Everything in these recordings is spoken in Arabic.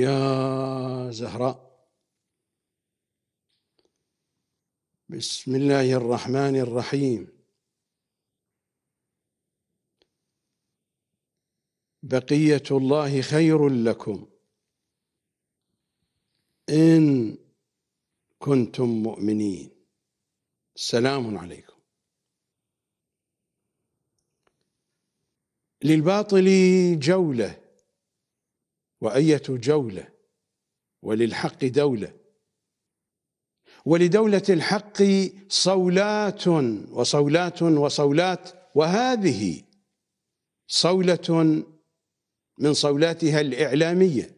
يا زهراء بسم الله الرحمن الرحيم بقية الله خير لكم إن كنتم مؤمنين سلام عليكم للباطل جوله وأية جولة وللحق دولة ولدولة الحق صولات وصولات وصولات وهذه صولة من صولاتها الإعلامية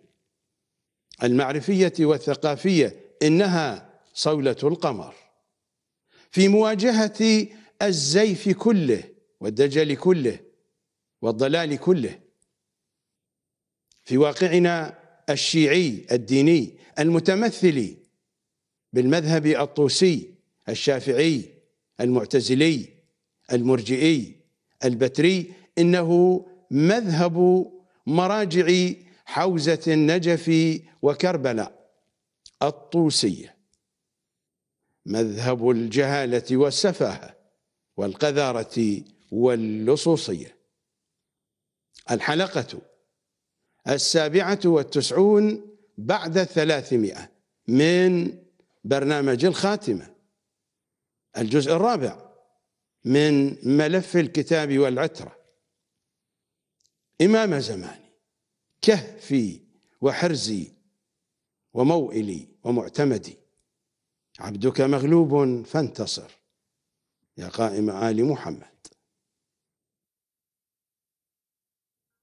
المعرفية والثقافية إنها صولة القمر في مواجهة الزيف كله والدجل كله والضلال كله في واقعنا الشيعي الديني المتمثل بالمذهب الطوسي الشافعي المعتزلي المرجئي البتري انه مذهب مراجع حوزه النجف وكربلاء الطوسيه مذهب الجهاله والسفاهه والقذاره واللصوصيه الحلقه السابعة والتسعون بعد الثلاثمائة من برنامج الخاتمة الجزء الرابع من ملف الكتاب والعترة إمام زماني كهفي وحرزي وموئلي ومعتمدي عبدك مغلوب فانتصر يا قائم آل محمد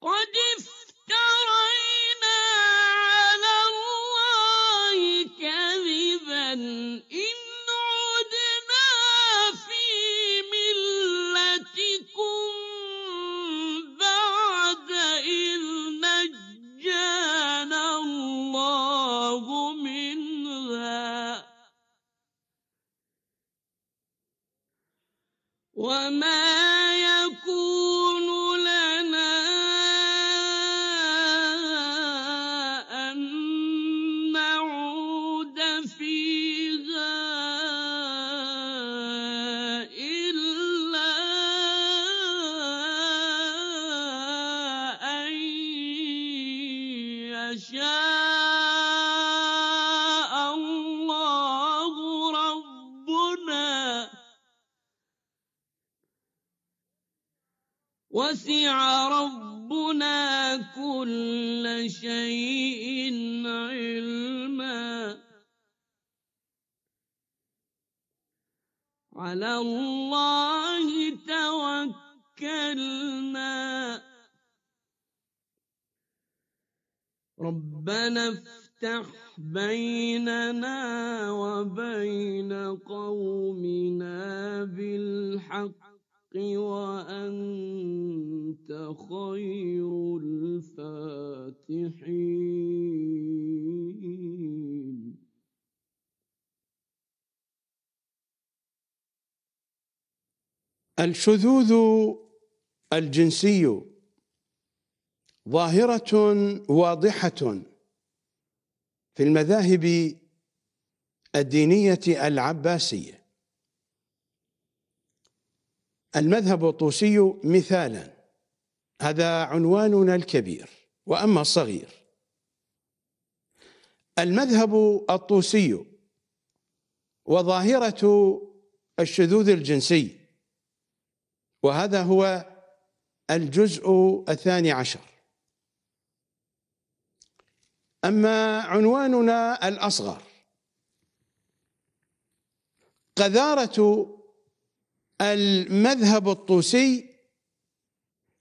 قدير إن عدنا في ملتكم بعد نجانا الله منها وما شيء علما على الله توكلنا ربنا افتح بيننا وبين قومنا بالحق وأنت خير الفاتحين الشذوذ الجنسي ظاهرة واضحة في المذاهب الدينية العباسية المذهب الطوسي مثالا هذا عنواننا الكبير وأما الصغير المذهب الطوسي وظاهرة الشذوذ الجنسي وهذا هو الجزء الثاني عشر أما عنواننا الأصغر قذارة المذهب الطوسي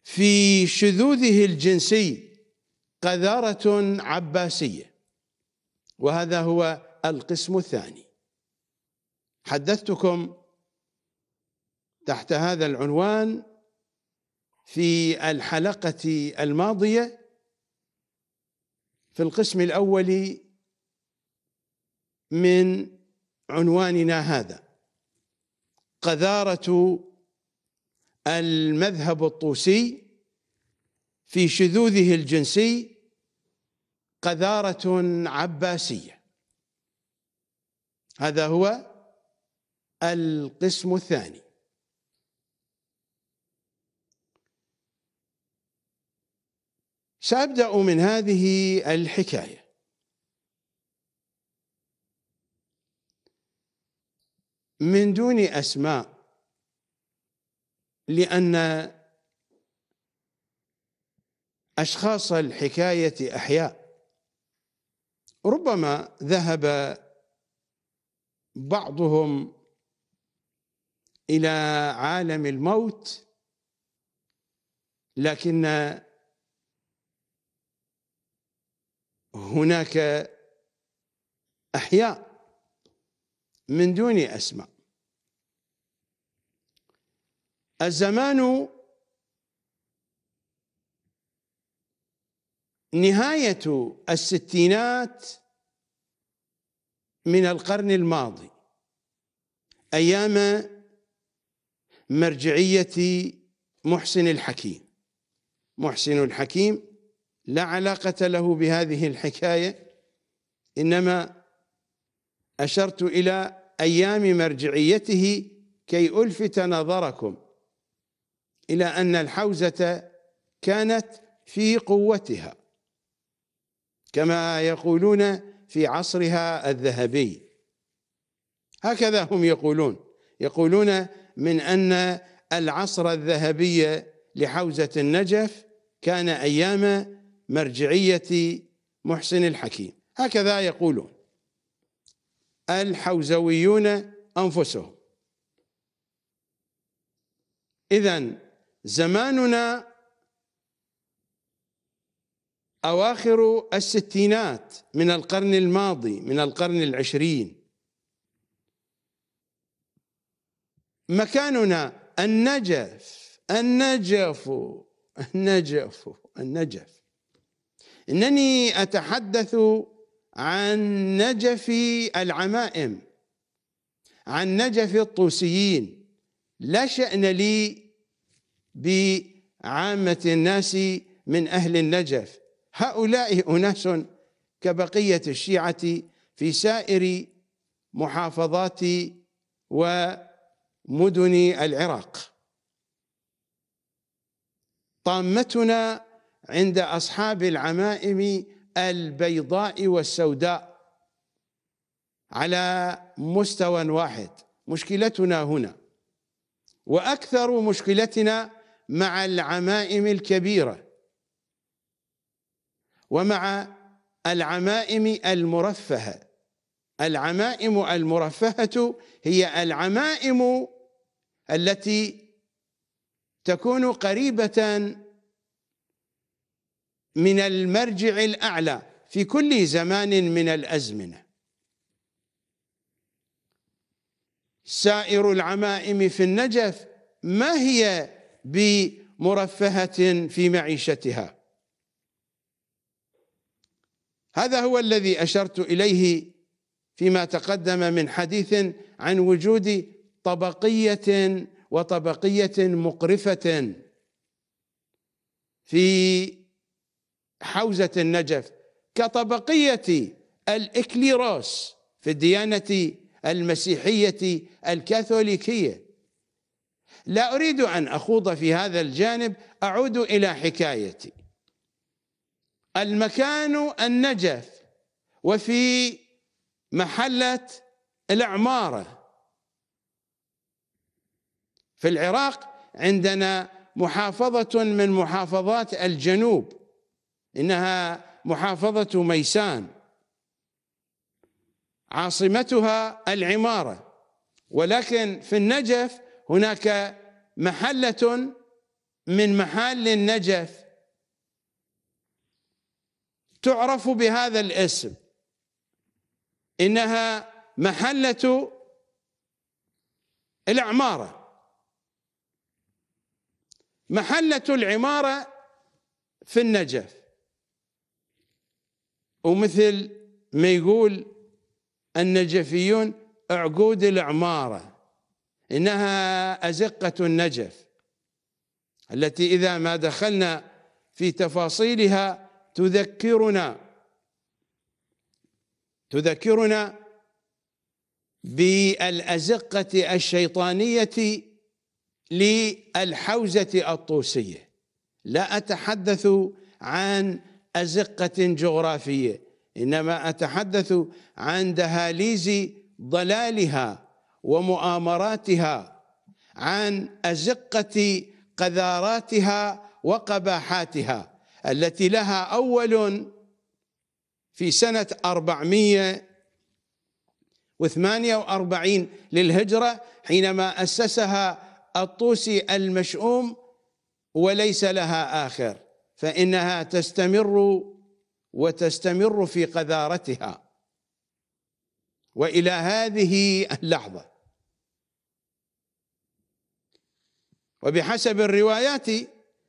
في شذوذه الجنسي قذارة عباسية وهذا هو القسم الثاني حدثتكم تحت هذا العنوان في الحلقة الماضية في القسم الأول من عنواننا هذا قذارة المذهب الطوسي في شذوذه الجنسي قذارة عباسية هذا هو القسم الثاني سأبدأ من هذه الحكاية من دون أسماء لأن أشخاص الحكاية أحياء ربما ذهب بعضهم إلى عالم الموت لكن هناك أحياء من دون أسماء الزمان نهاية الستينات من القرن الماضي أيام مرجعية محسن الحكيم محسن الحكيم لا علاقة له بهذه الحكاية إنما أشرت إلى أيام مرجعيته كي ألفت نظركم إلى أن الحوزة كانت في قوتها كما يقولون في عصرها الذهبي هكذا هم يقولون يقولون من أن العصر الذهبي لحوزة النجف كان أيام مرجعية محسن الحكيم هكذا يقولون الحوزويون أنفسهم إذا زماننا أواخر الستينات من القرن الماضي من القرن العشرين مكاننا النجف النجف النجف النجف إنني أتحدث عن نجف العمائم عن نجف الطوسيين لا شأن لي بعامة الناس من أهل النجف هؤلاء أناس كبقية الشيعة في سائر محافظات ومدن العراق طامتنا عند أصحاب العمائم البيضاء والسوداء على مستوى واحد مشكلتنا هنا واكثر مشكلتنا مع العمائم الكبيره ومع العمائم المرفهه العمائم المرفهه هي العمائم التي تكون قريبه من المرجع الأعلى في كل زمان من الأزمنة سائر العمائم في النجف ما هي بمرفهة في معيشتها هذا هو الذي أشرت إليه فيما تقدم من حديث عن وجود طبقية وطبقية مقرفة في حوزة النجف كطبقية الإكليروس في الديانة المسيحية الكاثوليكية لا أريد أن أخوض في هذا الجانب أعود إلى حكايتي المكان النجف وفي محلة العمارة في العراق عندنا محافظة من محافظات الجنوب إنها محافظة ميسان عاصمتها العمارة ولكن في النجف هناك محلة من محال النجف تعرف بهذا الاسم إنها محلة العمارة محلة العمارة في النجف ومثل ما يقول النجفيون عقود العمارة إنها أزقة النجف التي إذا ما دخلنا في تفاصيلها تذكرنا تذكرنا بالأزقة الشيطانية للحوزة الطوسية لا أتحدث عن أزقة جغرافية إنما أتحدث عن دهاليز ضلالها ومؤامراتها عن أزقة قذاراتها وقباحاتها التي لها أول في سنة 448 للهجرة حينما أسسها الطوسي المشؤوم وليس لها آخر فانها تستمر وتستمر في قذارتها والى هذه اللحظه وبحسب الروايات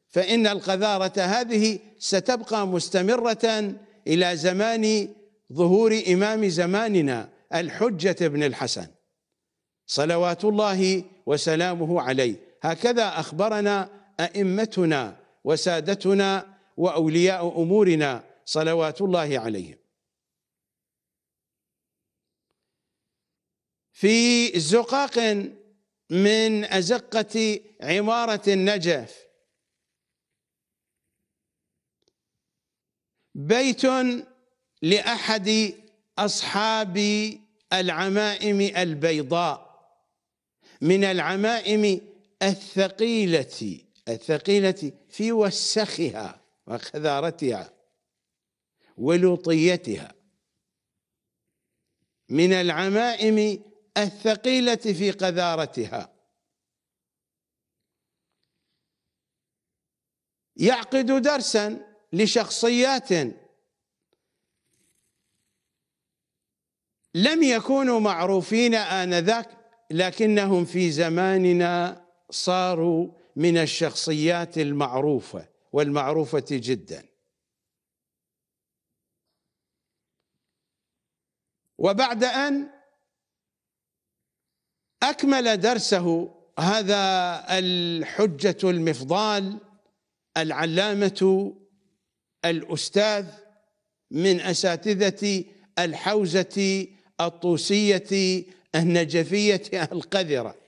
فان القذاره هذه ستبقى مستمره الى زمان ظهور امام زماننا الحجه بن الحسن صلوات الله وسلامه عليه هكذا اخبرنا ائمتنا وسادتنا واولياء امورنا صلوات الله عليهم في زقاق من ازقه عماره النجف بيت لاحد اصحاب العمائم البيضاء من العمائم الثقيله الثقيلة في وسخها وخذارتها ولوطيتها من العمائم الثقيلة في قذارتها يعقد درسا لشخصيات لم يكونوا معروفين آنذاك لكنهم في زماننا صاروا من الشخصيات المعروفة والمعروفة جدا وبعد أن أكمل درسه هذا الحجة المفضال العلامة الأستاذ من أساتذة الحوزة الطوسية النجفية القذرة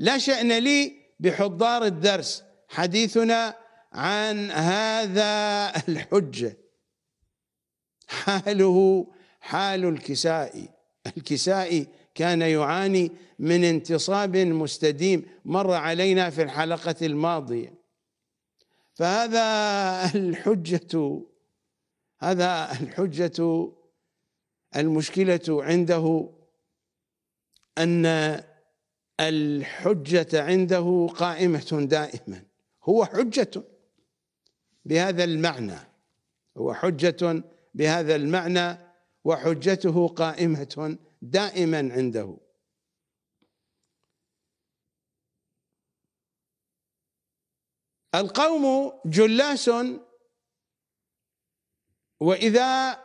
لا شأن لي بحضار الدرس حديثنا عن هذا الحجة حاله حال الكسائي الكسائي كان يعاني من انتصاب مستديم مر علينا في الحلقة الماضية فهذا الحجة هذا الحجة المشكلة عنده أن الحجة عنده قائمة دائما هو حجة بهذا المعنى هو حجة بهذا المعنى وحجته قائمة دائما عنده القوم جلاس وإذا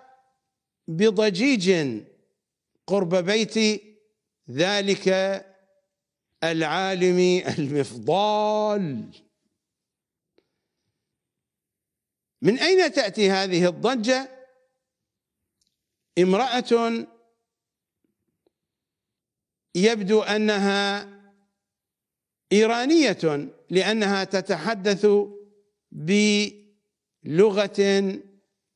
بضجيج قرب بيت ذلك العالم المفضال من اين تاتي هذه الضجه امراه يبدو انها ايرانيه لانها تتحدث بلغه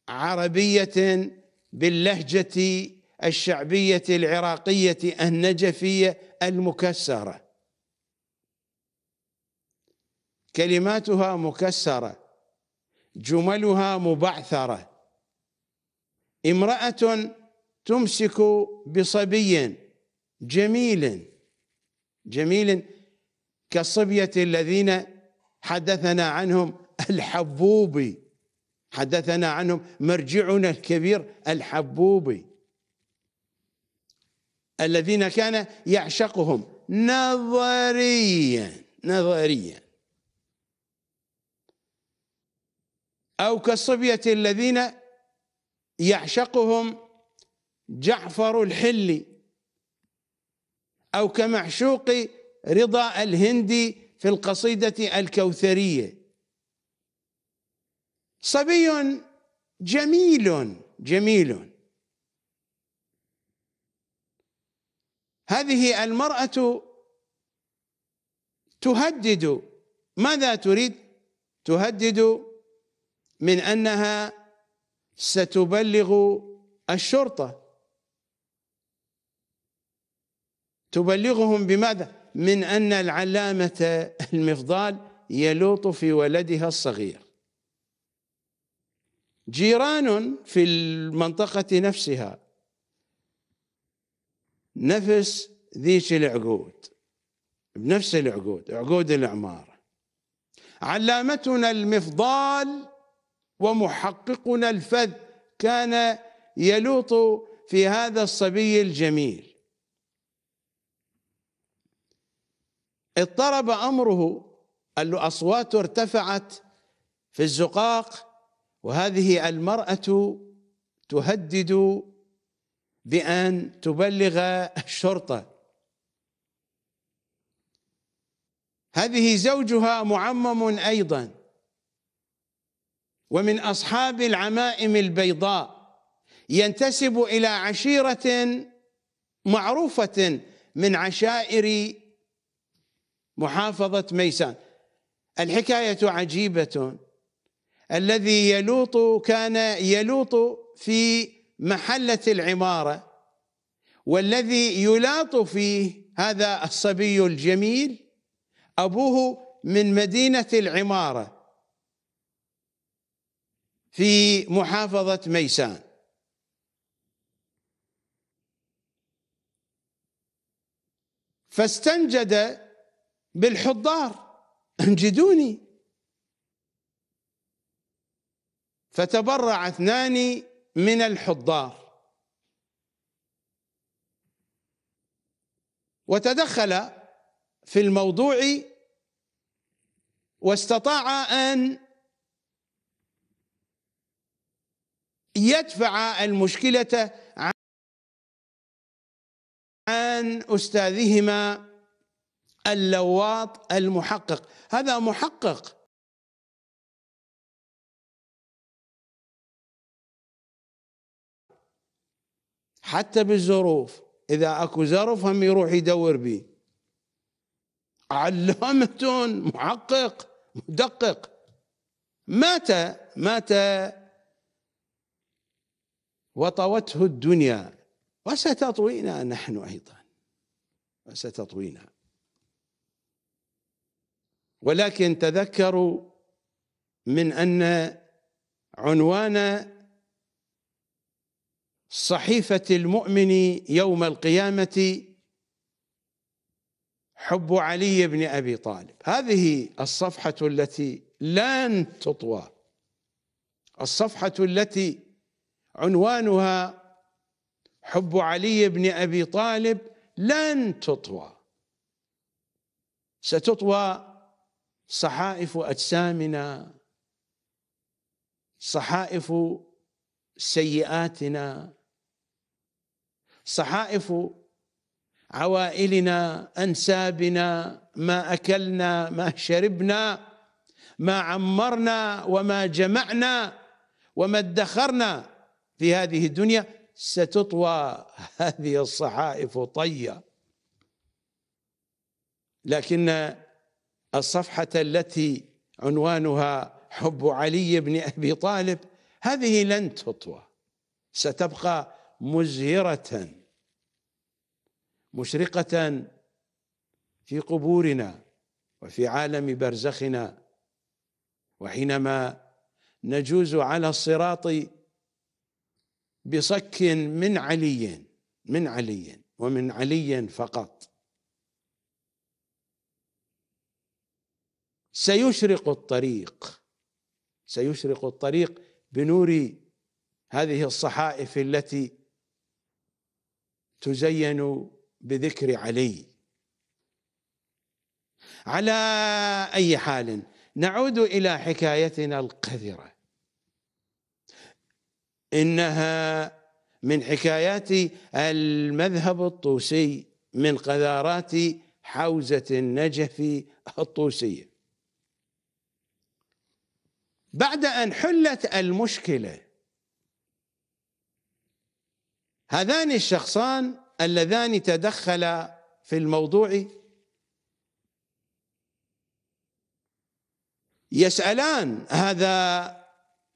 عربيه باللهجه الشعبيه العراقيه النجفيه المكسره كلماتها مكسرة جملها مبعثرة امرأة تمسك بصبي جميل جميل كالصبية الذين حدثنا عنهم الحبوبي حدثنا عنهم مرجعنا الكبير الحبوبي الذين كان يعشقهم نظريا نظريا أو كالصبية الذين يعشقهم جعفر الحلي أو كمعشوق رضا الهندي في القصيدة الكوثرية صبي جميل جميل هذه المرأة تهدد ماذا تريد؟ تهدد من انها ستبلغ الشرطه تبلغهم بماذا؟ من ان العلامه المفضال يلوط في ولدها الصغير جيران في المنطقه نفسها نفس ذيك العقود بنفس العقود عقود العماره علامتنا المفضال ومحققنا الفذ كان يلوط في هذا الصبي الجميل اضطرب امره قال له اصوات ارتفعت في الزقاق وهذه المراه تهدد بان تبلغ الشرطه هذه زوجها معمم ايضا ومن أصحاب العمائم البيضاء ينتسب إلى عشيرة معروفة من عشائر محافظة ميسان الحكاية عجيبة الذي يلوط كان يلوط في محلة العمارة والذي يلاط فيه هذا الصبي الجميل أبوه من مدينة العمارة في محافظة ميسان فاستنجد بالحضار انجدوني فتبرع اثنان من الحضار وتدخل في الموضوع واستطاع ان يدفع المشكلة عن أستاذهما اللواط المحقق هذا محقق حتى بالظروف إذا أكو ظرف هم يروح يدور به علامة محقق مدقق مات مات وطوته الدنيا وستطوينا نحن ايضا وستطوينا ولكن تذكروا من ان عنوان صحيفه المؤمن يوم القيامه حب علي بن ابي طالب هذه الصفحه التي لن تطوى الصفحه التي عنوانها حب علي بن ابي طالب لن تطوى ستطوى صحائف اجسامنا صحائف سيئاتنا صحائف عوائلنا انسابنا ما اكلنا ما شربنا ما عمرنا وما جمعنا وما ادخرنا في هذه الدنيا ستطوى هذه الصحائف طيا لكن الصفحة التي عنوانها حب علي بن أبي طالب هذه لن تطوى ستبقى مزهرة مشرقة في قبورنا وفي عالم برزخنا وحينما نجوز على الصراط بصك من علي من علي ومن علي فقط سيشرق الطريق سيشرق الطريق بنور هذه الصحائف التي تزين بذكر علي على اي حال نعود الى حكايتنا القذره إنها من حكايات المذهب الطوسي من قذارات حوزة النجف الطوسية بعد أن حلت المشكلة هذان الشخصان اللذان تدخلا في الموضوع يسألان هذا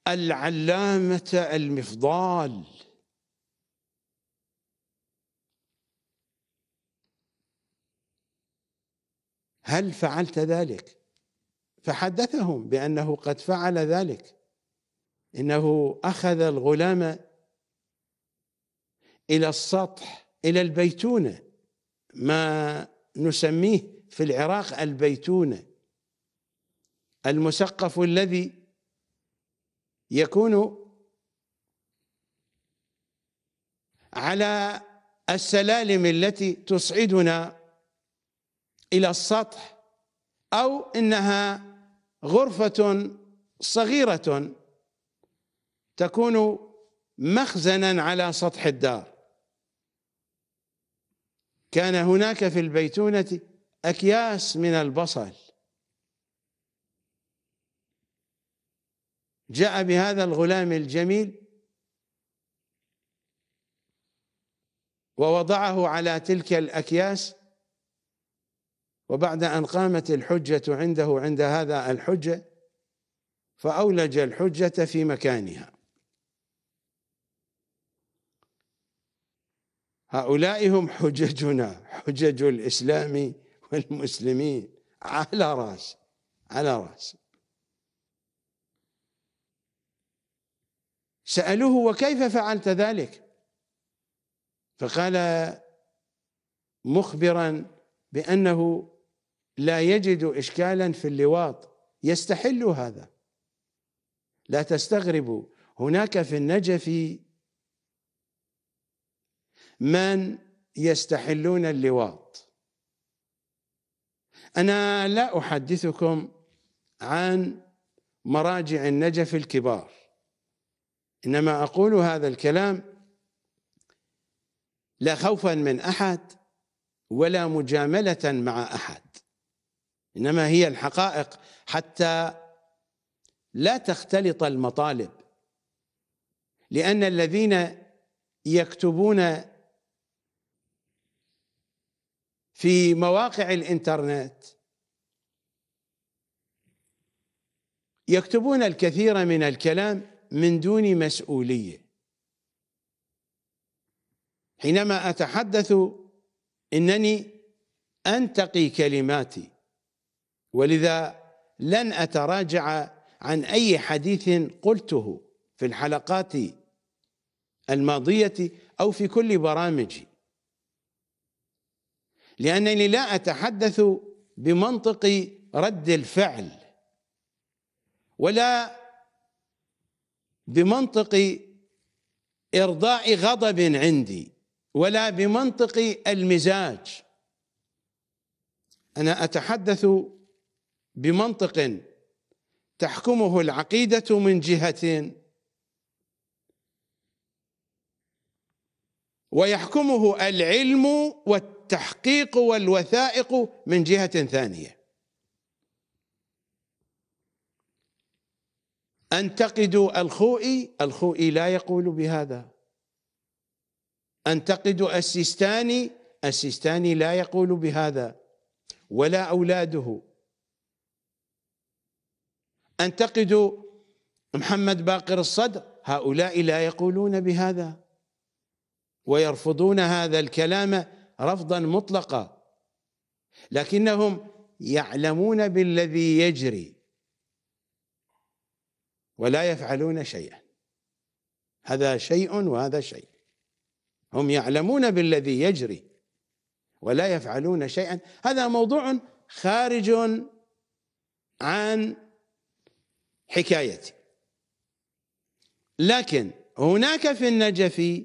العلامة المفضال هل فعلت ذلك فحدثهم بأنه قد فعل ذلك إنه أخذ الغلام إلى السطح إلى البيتونة ما نسميه في العراق البيتونة المسقف الذي يكون على السلالم التي تصعدنا الى السطح او انها غرفه صغيره تكون مخزنا على سطح الدار كان هناك في البيتونه اكياس من البصل جاء بهذا الغلام الجميل ووضعه على تلك الأكياس وبعد أن قامت الحجة عنده عند هذا الحجة فأولج الحجة في مكانها هؤلاء هم حججنا حجج الإسلام والمسلمين على رأس على رأس سألوه وكيف فعلت ذلك فقال مخبرا بأنه لا يجد إشكالا في اللواط يستحل هذا لا تستغربوا هناك في النجف من يستحلون اللواط أنا لا أحدثكم عن مراجع النجف الكبار إنما أقول هذا الكلام لا خوفا من أحد ولا مجاملة مع أحد إنما هي الحقائق حتى لا تختلط المطالب لأن الذين يكتبون في مواقع الإنترنت يكتبون الكثير من الكلام من دون مسؤوليه حينما اتحدث انني انتقي كلماتي ولذا لن اتراجع عن اي حديث قلته في الحلقات الماضيه او في كل برامجي لانني لا اتحدث بمنطق رد الفعل ولا بمنطق ارضاء غضب عندي ولا بمنطق المزاج انا اتحدث بمنطق تحكمه العقيده من جهه ويحكمه العلم والتحقيق والوثائق من جهه ثانيه أنتقدوا الخوئي الخوئي لا يقول بهذا أنتقدوا السيستاني السيستاني لا يقول بهذا ولا أولاده أنتقدوا محمد باقر الصدر هؤلاء لا يقولون بهذا ويرفضون هذا الكلام رفضا مطلقا لكنهم يعلمون بالذي يجري ولا يفعلون شيئا هذا شيء وهذا شيء هم يعلمون بالذي يجري ولا يفعلون شيئا هذا موضوع خارج عن حكايتي لكن هناك في النجف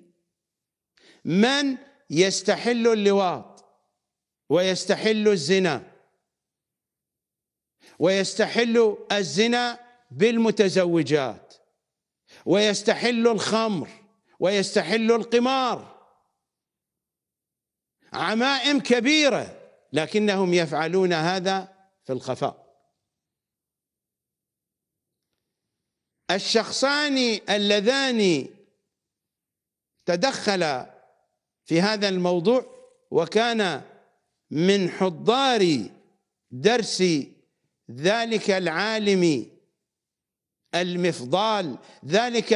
من يستحل اللواط ويستحل الزنا ويستحل الزنا بالمتزوجات ويستحل الخمر ويستحل القمار عمائم كبيره لكنهم يفعلون هذا في الخفاء الشخصان اللذان تدخلا في هذا الموضوع وكان من حضار درس ذلك العالم المفضال ذلك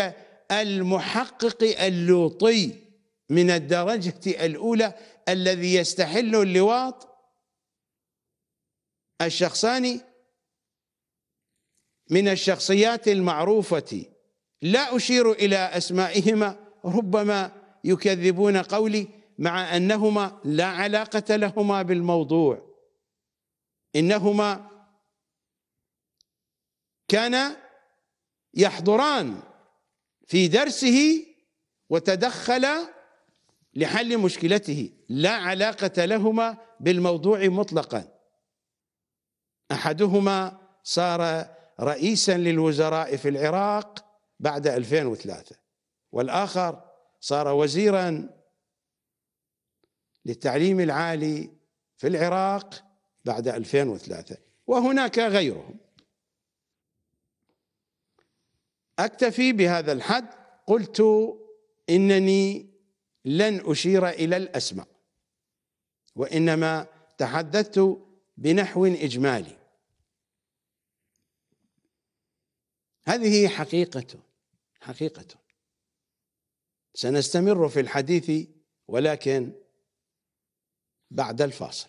المحقق اللوطي من الدرجة الأولى الذي يستحل اللواط الشخصان من الشخصيات المعروفة لا أشير إلى أسمائهما ربما يكذبون قولي مع أنهما لا علاقة لهما بالموضوع إنهما كانا يحضران في درسه وتدخل لحل مشكلته لا علاقة لهما بالموضوع مطلقا أحدهما صار رئيسا للوزراء في العراق بعد 2003 والآخر صار وزيرا للتعليم العالي في العراق بعد 2003 وهناك غيرهم اكتفي بهذا الحد قلت انني لن اشير الى الاسماء وانما تحدثت بنحو اجمالي هذه حقيقة حقيقة سنستمر في الحديث ولكن بعد الفاصل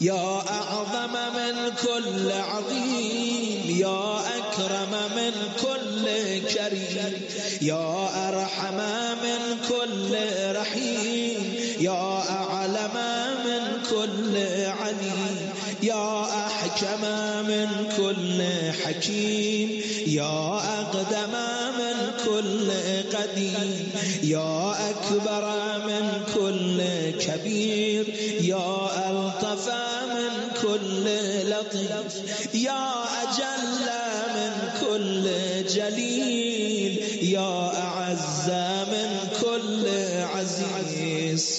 يا أعظم من كل عظيم يا أكرم من كل شري يا أرحم من كل رحيم يا أعلم من كل عليم يا أحكم من كل حكيم يا أقدم من كل قديم يا أكبر من كل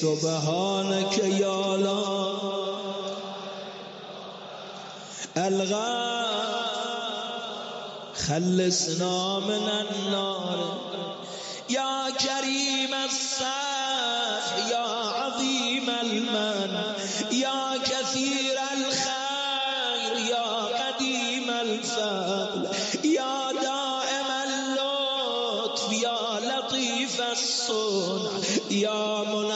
سبحانك يا لا الغى خلصنا من النار يا كريم الصح يا عظيم المن يا كثير الخير يا قديم الفضل يا دائم اللطف يا لطيف الصنع يا منى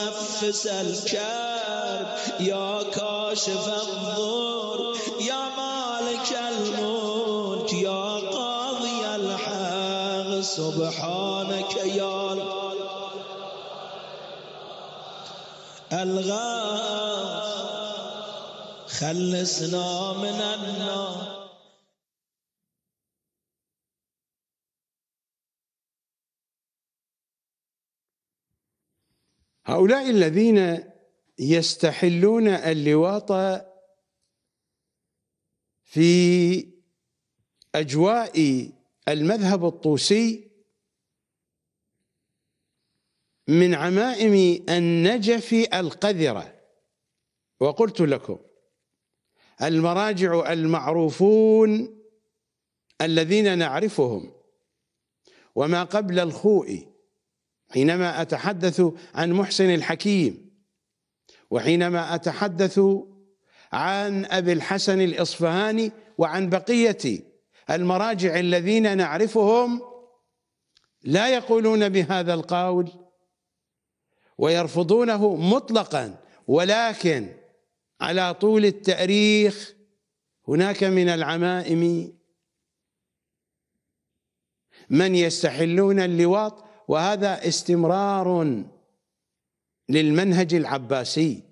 نفس الكرب يا كاشف الضر يا مالك الموت يا قاضي الحق سبحانك يا الغاث خلصنا من النار هؤلاء الذين يستحلون اللواط في اجواء المذهب الطوسي من عمائم النجف القذره وقلت لكم المراجع المعروفون الذين نعرفهم وما قبل الخوئي حينما أتحدث عن محسن الحكيم وحينما أتحدث عن أبي الحسن الإصفهاني وعن بقية المراجع الذين نعرفهم لا يقولون بهذا القول ويرفضونه مطلقا ولكن على طول التاريخ هناك من العمائم من يستحلون اللواط وهذا استمرار للمنهج العباسي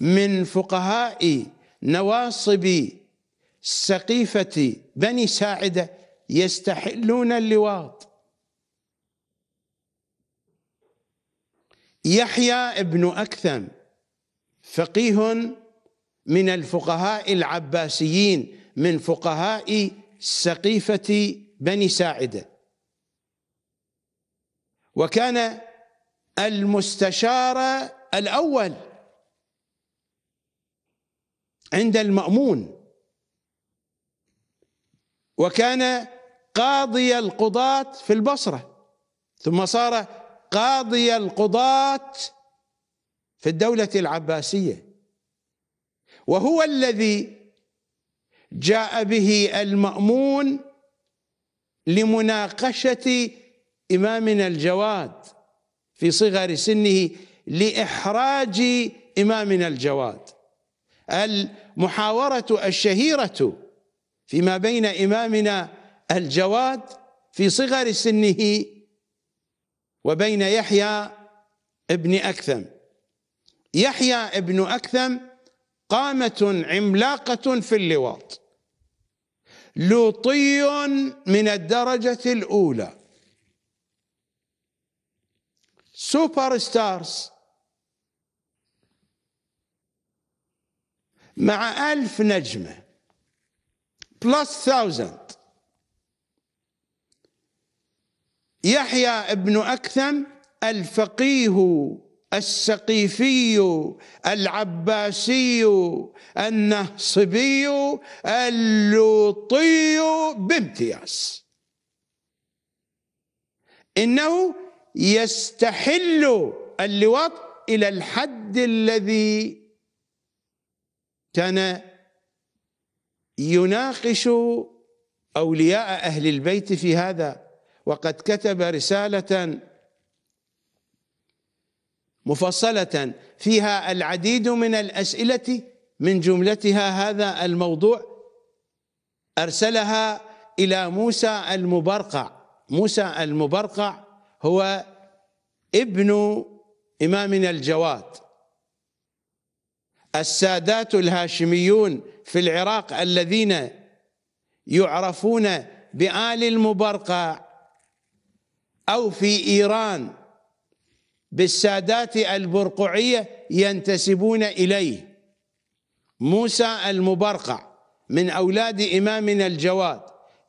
من فقهاء نواصب سقيفة بني ساعدة يستحلون اللواط يحيى ابن أكثم فقيه من الفقهاء العباسيين من فقهاء سقيفة بني ساعدة وكان المستشار الأول عند المأمون وكان قاضي القضاة في البصرة ثم صار قاضي القضاة في الدولة العباسية وهو الذي جاء به المأمون لمناقشة إمامنا الجواد في صغر سنه لإحراج إمامنا الجواد المحاورة الشهيرة فيما بين إمامنا الجواد في صغر سنه وبين يحيى ابن أكثم يحيى ابن أكثم قامة عملاقة في اللواط لوطي من الدرجة الأولى سوبر ستارز مع ألف نجمة بلس ثاوزند يحيى ابن أكثم الفقيه السقيفي العباسي النهصبي اللوطي بامتياز إنه يستحل اللواط إلى الحد الذي كان يناقش أولياء أهل البيت في هذا وقد كتب رسالة مفصلة فيها العديد من الأسئلة من جملتها هذا الموضوع أرسلها إلى موسى المبرقع موسى المبرقع هو ابن إمامنا الجواد السادات الهاشميون في العراق الذين يعرفون بآل المبرقع أو في إيران بالسادات البرقعية ينتسبون إليه موسى المبرقع من أولاد إمامنا الجواد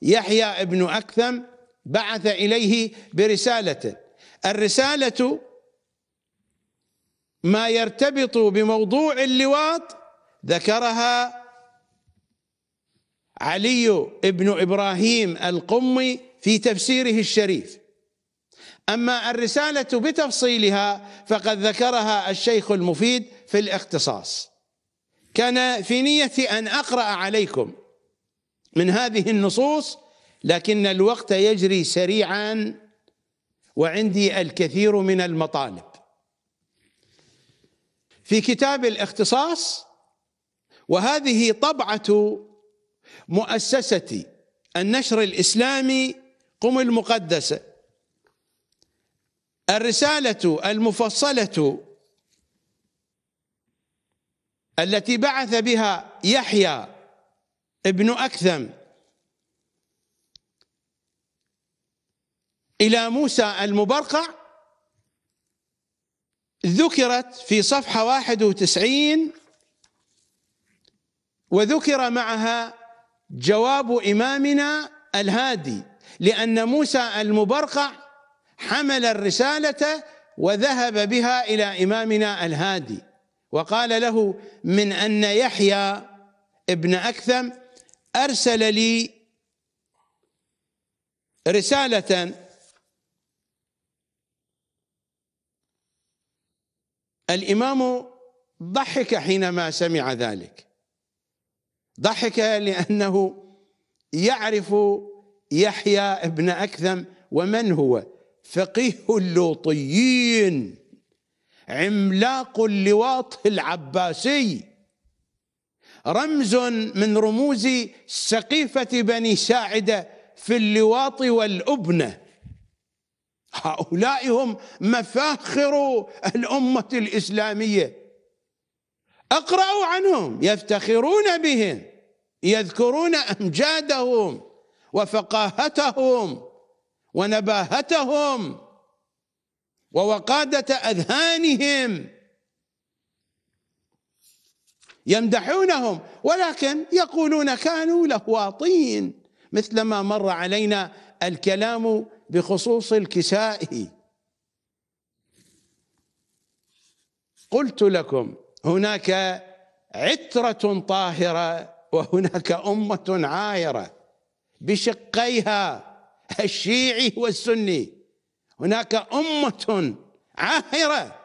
يحيى ابن أكثم بعث إليه برسالة الرسالة ما يرتبط بموضوع اللواط ذكرها علي بن إبراهيم القمي في تفسيره الشريف أما الرسالة بتفصيلها فقد ذكرها الشيخ المفيد في الاختصاص كان في نيتي أن أقرأ عليكم من هذه النصوص لكن الوقت يجري سريعا وعندي الكثير من المطالب في كتاب الاختصاص وهذه طبعة مؤسسة النشر الإسلامي قم المقدسة الرسالة المفصلة التي بعث بها يحيى ابن أكثم إلى موسى المبرقع ذكرت في صفحة 91 وذكر معها جواب إمامنا الهادي لأن موسى المبرقع حمل الرسالة وذهب بها إلى إمامنا الهادي وقال له من أن يحيى ابن أكثم أرسل لي رسالة الإمام ضحك حينما سمع ذلك ضحك لأنه يعرف يحيى ابن أكثم ومن هو فقيه اللوطيين عملاق اللواط العباسي رمز من رموز سقيفة بني ساعدة في اللواط والأبنة هؤلاء هم مفاخر الأمة الإسلامية أقرأوا عنهم يفتخرون بهم يذكرون أمجادهم وفقاهتهم ونباهتهم ووقادة أذهانهم يمدحونهم ولكن يقولون كانوا لهواطين مثلما مر علينا الكلام بخصوص الكسائي قلت لكم هناك عترة طاهرة وهناك أمة عايرة بشقيها الشيعي والسني هناك أمة عاهرة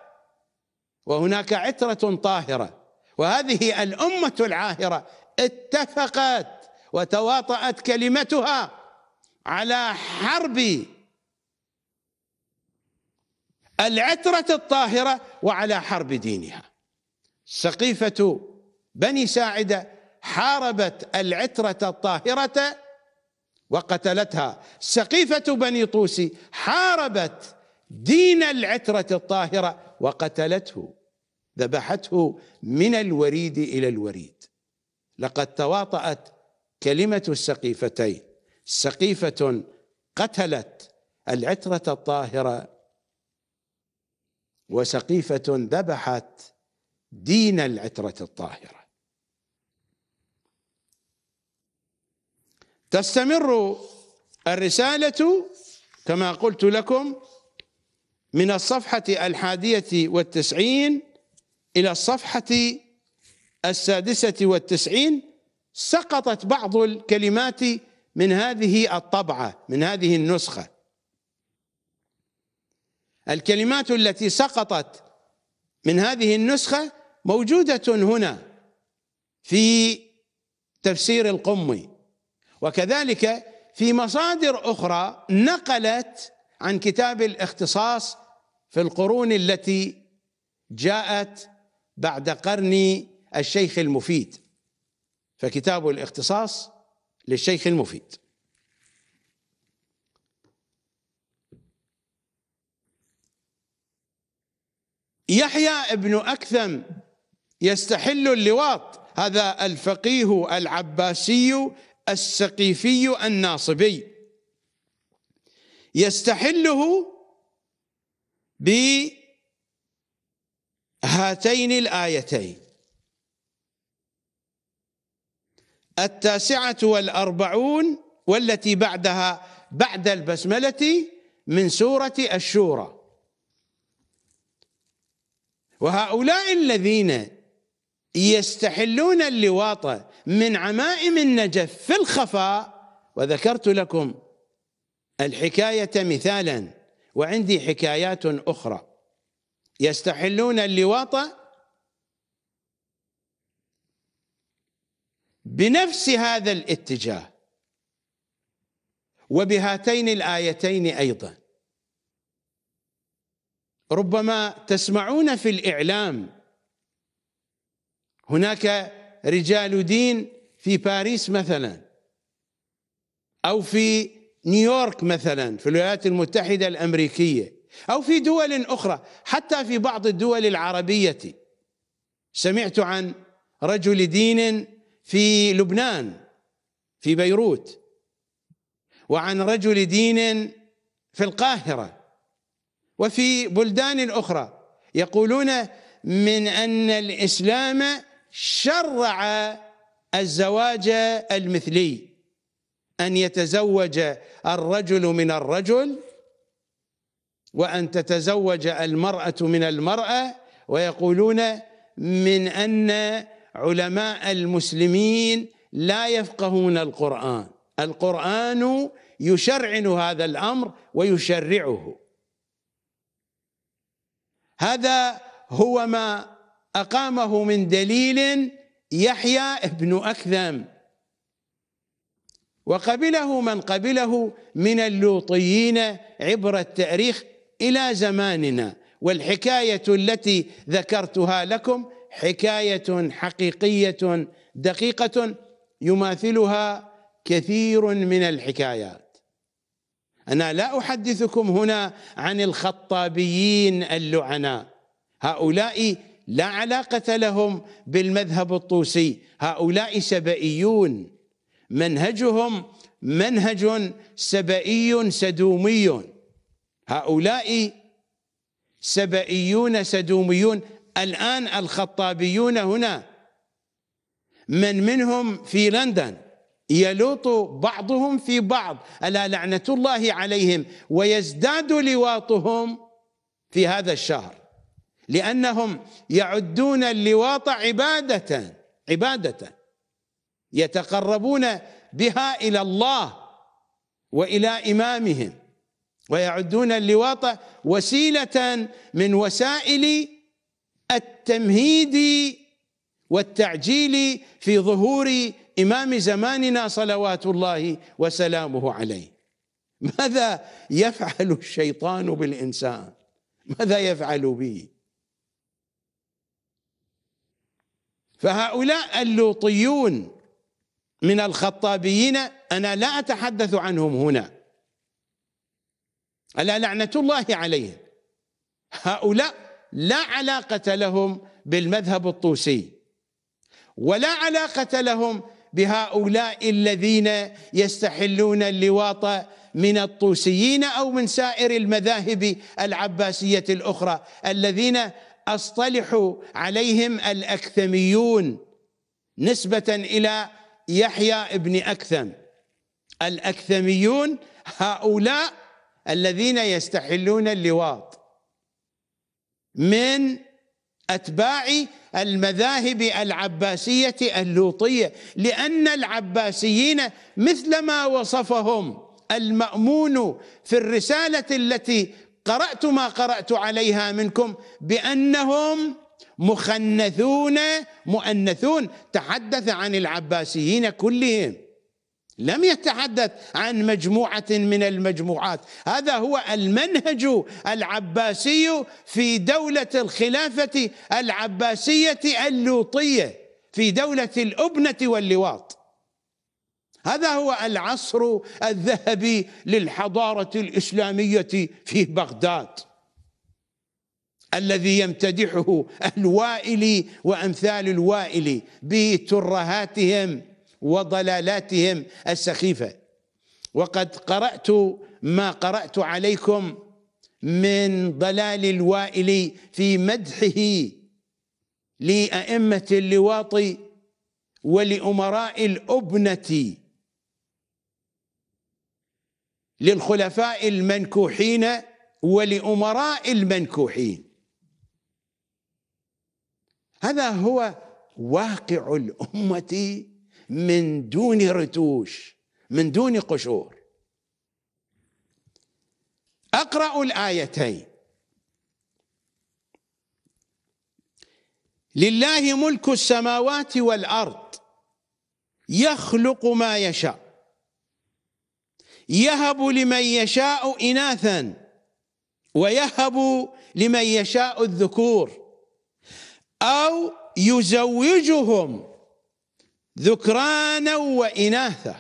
وهناك عترة طاهرة وهذه الأمة العاهرة اتفقت وتواطأت كلمتها على حرب العترة الطاهرة وعلى حرب دينها سقيفة بني ساعدة حاربت العترة الطاهرة وقتلتها سقيفة بني طوسي حاربت دين العترة الطاهرة وقتلته ذبحته من الوريد إلى الوريد لقد تواطأت كلمة السقيفتين سقيفة قتلت العترة الطاهرة وسقيفة ذبحت دين العترة الطاهرة تستمر الرسالة كما قلت لكم من الصفحة الحادية والتسعين إلى الصفحة السادسة والتسعين سقطت بعض الكلمات من هذه الطبعة من هذه النسخة الكلمات التي سقطت من هذه النسخة موجودة هنا في تفسير القمي وكذلك في مصادر أخرى نقلت عن كتاب الاختصاص في القرون التي جاءت بعد قرن الشيخ المفيد فكتاب الاختصاص للشيخ المفيد يحيى ابن أكثم يستحل اللواط هذا الفقيه العباسي السقيفي الناصبي يستحله بهاتين الآيتين التاسعة والأربعون والتي بعدها بعد البسملة من سورة الشورى وهؤلاء الذين يستحلون اللواط من عمائم النجف في الخفاء وذكرت لكم الحكاية مثالا وعندي حكايات أخرى يستحلون اللواط بنفس هذا الاتجاه وبهاتين الآيتين أيضاً ربما تسمعون في الاعلام هناك رجال دين في باريس مثلا او في نيويورك مثلا في الولايات المتحده الامريكيه او في دول اخرى حتى في بعض الدول العربيه سمعت عن رجل دين في لبنان في بيروت وعن رجل دين في القاهره وفي بلدان أخرى يقولون من أن الإسلام شرع الزواج المثلي أن يتزوج الرجل من الرجل وأن تتزوج المرأة من المرأة ويقولون من أن علماء المسلمين لا يفقهون القرآن القرآن يشرعن هذا الأمر ويشرعه هذا هو ما أقامه من دليل يحيى بن أكثم وقبله من قبله من اللوطيين عبر التاريخ إلى زماننا والحكاية التي ذكرتها لكم حكاية حقيقية دقيقة يماثلها كثير من الحكايات انا لا احدثكم هنا عن الخطابيين اللعناء هؤلاء لا علاقه لهم بالمذهب الطوسي هؤلاء سبئيون منهجهم منهج سبئي سدومي هؤلاء سبئيون سدوميون الان الخطابيون هنا من منهم في لندن يلوط بعضهم في بعض الا لعنه الله عليهم ويزداد لواطهم في هذا الشهر لانهم يعدون اللواط عباده عباده يتقربون بها الى الله والى امامهم ويعدون اللواط وسيله من وسائل التمهيد والتعجيل في ظهور إمام زماننا صلوات الله وسلامه عليه ماذا يفعل الشيطان بالإنسان ماذا يفعل به فهؤلاء اللوطيون من الخطابيين أنا لا أتحدث عنهم هنا ألا لعنة الله عليهم هؤلاء لا علاقة لهم بالمذهب الطوسي ولا علاقة لهم بهؤلاء الذين يستحلون اللواط من الطوسيين او من سائر المذاهب العباسيه الاخرى الذين اصطلح عليهم الاكثميون نسبه الى يحيى ابن اكثم الاكثميون هؤلاء الذين يستحلون اللواط من اتباع المذاهب العباسيه اللوطيه لان العباسيين مثلما وصفهم المامون في الرساله التي قرات ما قرات عليها منكم بانهم مخنثون مؤنثون تحدث عن العباسيين كلهم لم يتحدث عن مجموعة من المجموعات هذا هو المنهج العباسي في دولة الخلافة العباسية اللوطية في دولة الأبنة واللواط هذا هو العصر الذهبي للحضارة الإسلامية في بغداد الذي يمتدحه الوائلي وأمثال الوائلي بترهاتهم وضلالاتهم السخيفه وقد قرات ما قرات عليكم من ضلال الوائل في مدحه لائمه اللواط ولامراء الابنه للخلفاء المنكوحين ولامراء المنكوحين هذا هو واقع الامه من دون رتوش من دون قشور اقرا الايتين لله ملك السماوات والارض يخلق ما يشاء يهب لمن يشاء اناثا ويهب لمن يشاء الذكور او يزوجهم ذكرانا وإناثا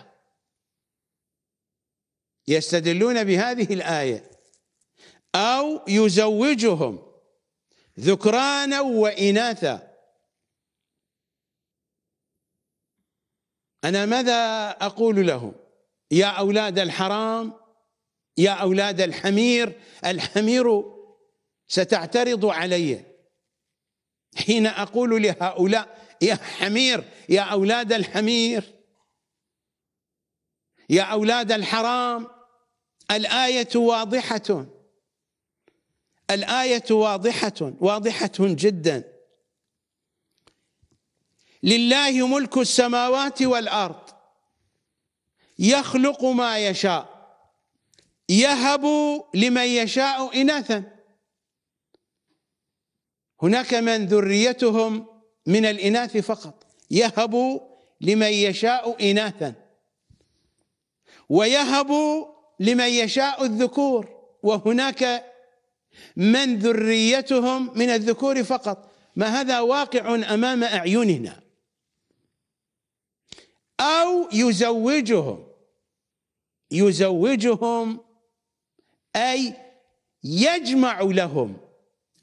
يستدلون بهذه الآية أو يزوجهم ذكرانا وإناثا أنا ماذا أقول لهم يا أولاد الحرام يا أولاد الحمير الحمير ستعترض علي حين أقول لهؤلاء يا حمير يا أولاد الحمير يا أولاد الحرام الآية واضحة الآية واضحة واضحة جدا لله ملك السماوات والأرض يخلق ما يشاء يهب لمن يشاء إناثا هناك من ذريتهم من الإناث فقط يهب لمن يشاء إناثا ويهب لمن يشاء الذكور وهناك من ذريتهم من الذكور فقط ما هذا واقع أمام أعيننا أو يزوجهم يزوجهم أي يجمع لهم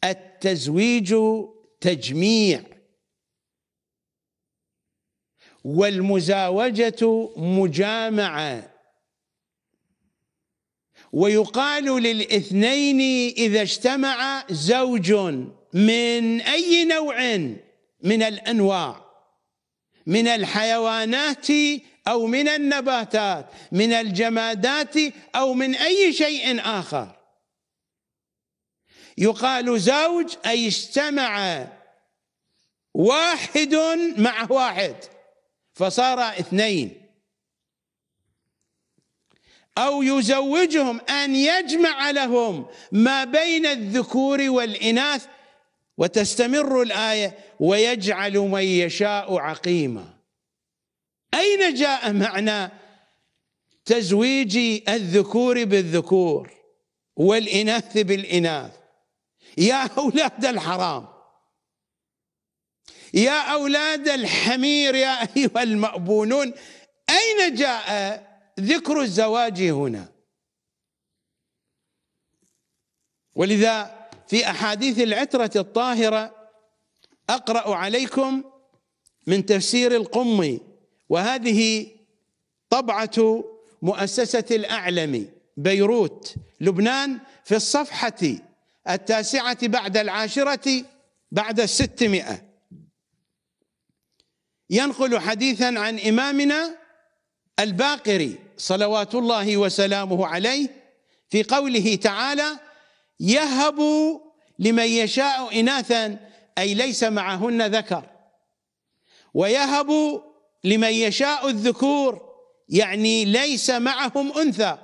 التزويج تجميع والمزاوجة مجامعة ويقال للاثنين إذا اجتمع زوج من أي نوع من الأنواع من الحيوانات أو من النباتات من الجمادات أو من أي شيء آخر يقال زوج أي اجتمع واحد مع واحد فصار اثنين أو يزوجهم أن يجمع لهم ما بين الذكور والإناث وتستمر الآية ويجعل من يشاء عقيما أين جاء معنى تزويج الذكور بالذكور والإناث بالإناث يا أولاد الحرام يا أولاد الحمير يا أيها المأبونون أين جاء ذكر الزواج هنا ولذا في أحاديث العترة الطاهرة أقرأ عليكم من تفسير القمي وهذه طبعة مؤسسة الأعلم بيروت لبنان في الصفحة التاسعة بعد العاشرة بعد الستمائة ينقل حديثا عن إمامنا الباقري صلوات الله وسلامه عليه في قوله تعالى يهب لمن يشاء إناثا أي ليس معهن ذكر ويهب لمن يشاء الذكور يعني ليس معهم أنثى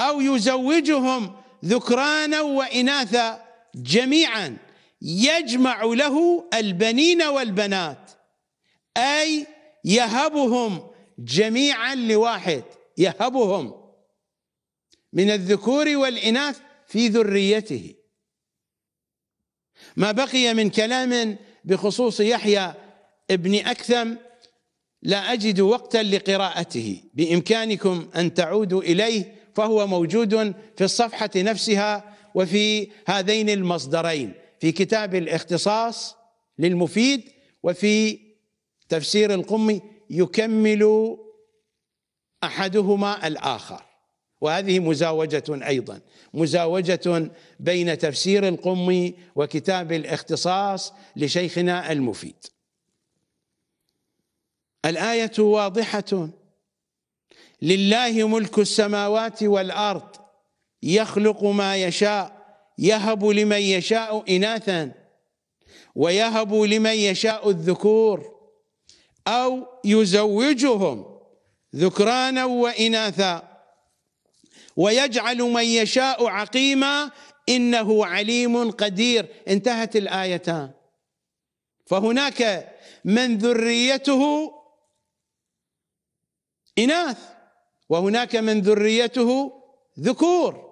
أو يزوجهم ذكرانا وإناثا جميعا يجمع له البنين والبنات أي يهبهم جميعا لواحد يهبهم من الذكور والإناث في ذريته ما بقي من كلام بخصوص يحيى ابن أكثم لا أجد وقتا لقراءته بإمكانكم أن تعودوا إليه فهو موجود في الصفحة نفسها وفي هذين المصدرين في كتاب الاختصاص للمفيد وفي تفسير القمي يكمل احدهما الاخر وهذه مزاوجة أيضا مزاوجة بين تفسير القمي وكتاب الاختصاص لشيخنا المفيد الآية واضحة لله ملك السماوات والأرض يخلق ما يشاء يهب لمن يشاء إناثا ويهب لمن يشاء الذكور أو يزوجهم ذكرانا وإناثا ويجعل من يشاء عقيما إنه عليم قدير انتهت الآيتان فهناك من ذريته إناث وهناك من ذريته ذكور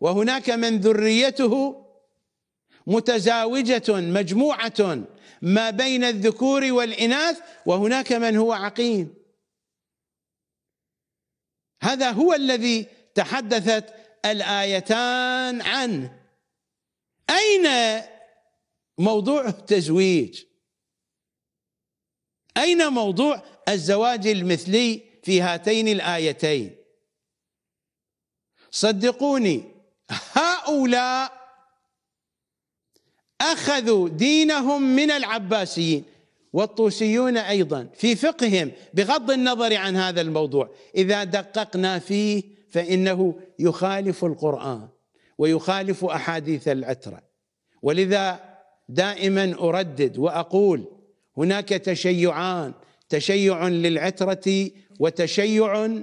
وهناك من ذريته متزاوجة مجموعة ما بين الذكور والإناث وهناك من هو عقيم هذا هو الذي تحدثت الآيتان عنه أين موضوع التزويج أين موضوع الزواج المثلي في هاتين الآيتين صدقوني هؤلاء أخذوا دينهم من العباسيين والطوسيون أيضا في فقههم بغض النظر عن هذا الموضوع إذا دققنا فيه فإنه يخالف القرآن ويخالف أحاديث العترة ولذا دائما أردد وأقول هناك تشيعان تشيع للعترة وتشيع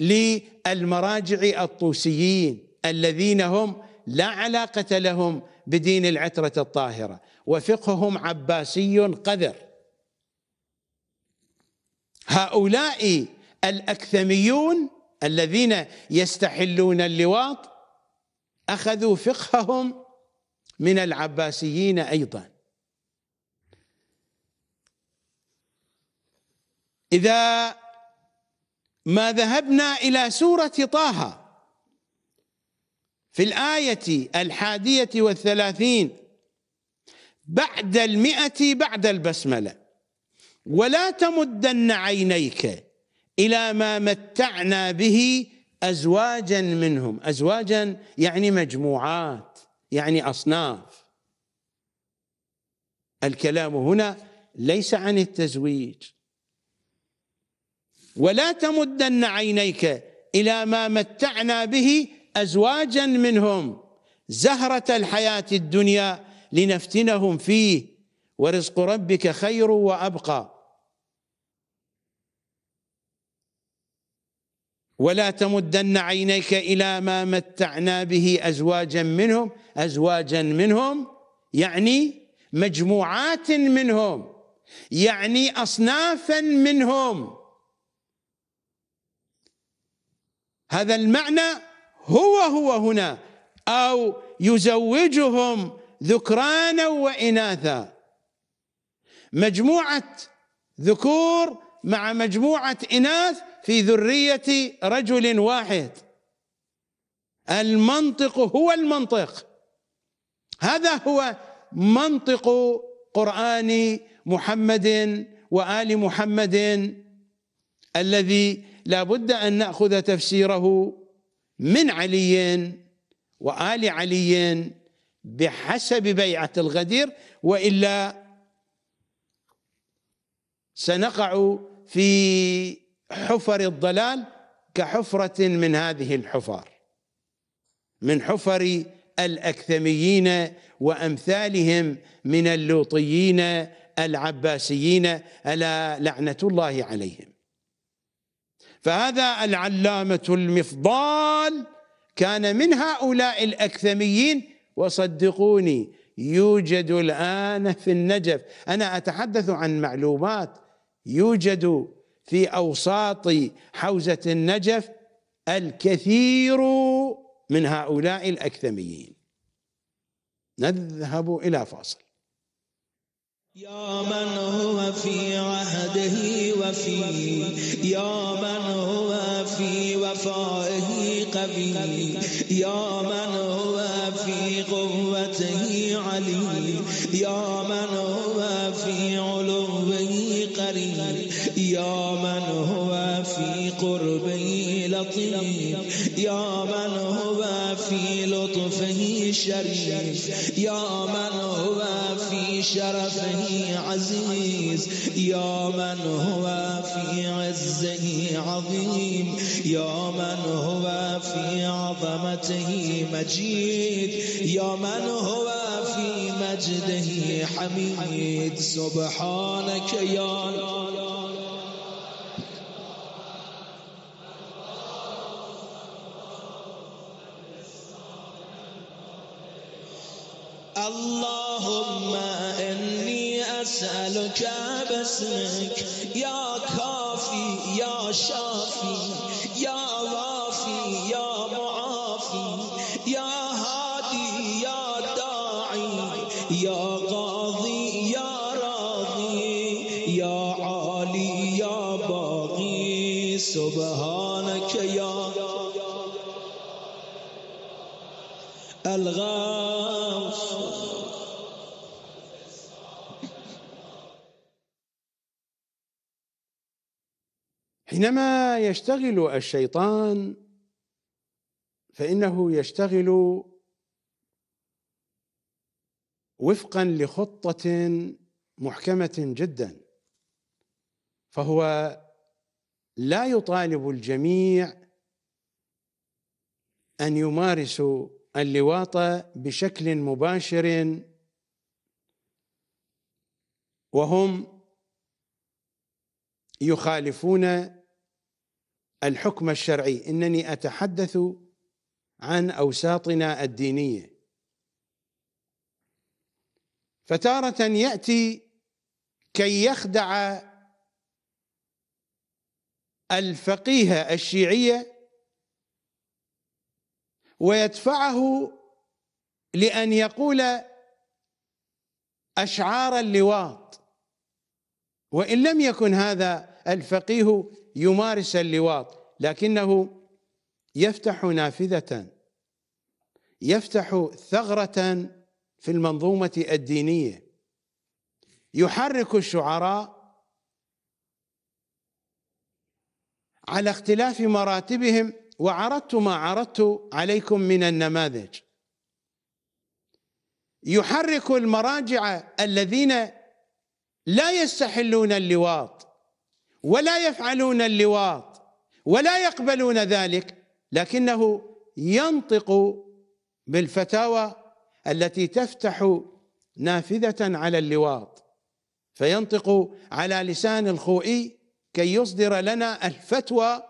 للمراجع الطوسيين الذين هم لا علاقة لهم بدين العترة الطاهرة وفقههم عباسي قذر هؤلاء الأكثميون الذين يستحلون اللواط أخذوا فقههم من العباسيين أيضا إذا ما ذهبنا إلى سورة طه في الآية الحادية والثلاثين بعد المئة بعد البسملة ولا تمدن عينيك إلى ما متعنا به أزواجا منهم أزواجا يعني مجموعات يعني أصناف الكلام هنا ليس عن التزويج ولا تمدن عينيك إلى ما متعنا به أزواجا منهم زهرة الحياة الدنيا لنفتنهم فيه ورزق ربك خير وأبقى ولا تمدن عينيك إلى ما متعنا به أزواجا منهم أزواجا منهم يعني مجموعات منهم يعني أصنافا منهم هذا المعنى هو هو هنا أو يزوجهم ذكرانا وإناثا مجموعة ذكور مع مجموعة إناث في ذرية رجل واحد المنطق هو المنطق هذا هو منطق قرآن محمد وآل محمد الذي لا بد أن نأخذ تفسيره من علي وآل علي بحسب بيعة الغدير وإلا سنقع في حفر الضلال كحفرة من هذه الحفر من حفر الأكثميين وأمثالهم من اللوطيين العباسيين ألا لعنة الله عليهم فهذا العلامة المفضال كان من هؤلاء الأكثميين وصدقوني يوجد الآن في النجف أنا أتحدث عن معلومات يوجد في أوساط حوزة النجف الكثير من هؤلاء الأكثميين نذهب إلى فاصل يا من هو في عهده وفي يا من هو في وفائه قوي يا من هو في قوته علي يا من هو في علوه قريب يا من هو في قربه لطيف يا من هو في لطفه شريف يا من هو شرفه عزيز يا من هو في عزه عظيم يا من هو في عظمته مجيد يا من هو في مجده حميد سبحانك يا اللهم أسألك باسمك يا كافي يا شافي يا غافي يا حينما يشتغل الشيطان فانه يشتغل وفقا لخطه محكمه جدا فهو لا يطالب الجميع ان يمارسوا اللواط بشكل مباشر وهم يخالفون الحكم الشرعي انني اتحدث عن اوساطنا الدينيه فتاره ياتي كي يخدع الفقيه الشيعيه ويدفعه لان يقول اشعار اللواط وان لم يكن هذا الفقيه يمارس اللواط لكنه يفتح نافذة يفتح ثغرة في المنظومة الدينية يحرك الشعراء على اختلاف مراتبهم وعرضت ما عرضت عليكم من النماذج يحرك المراجع الذين لا يستحلون اللواط ولا يفعلون اللواط ولا يقبلون ذلك لكنه ينطق بالفتاوى التي تفتح نافذة على اللواط فينطق على لسان الخوئي كي يصدر لنا الفتوى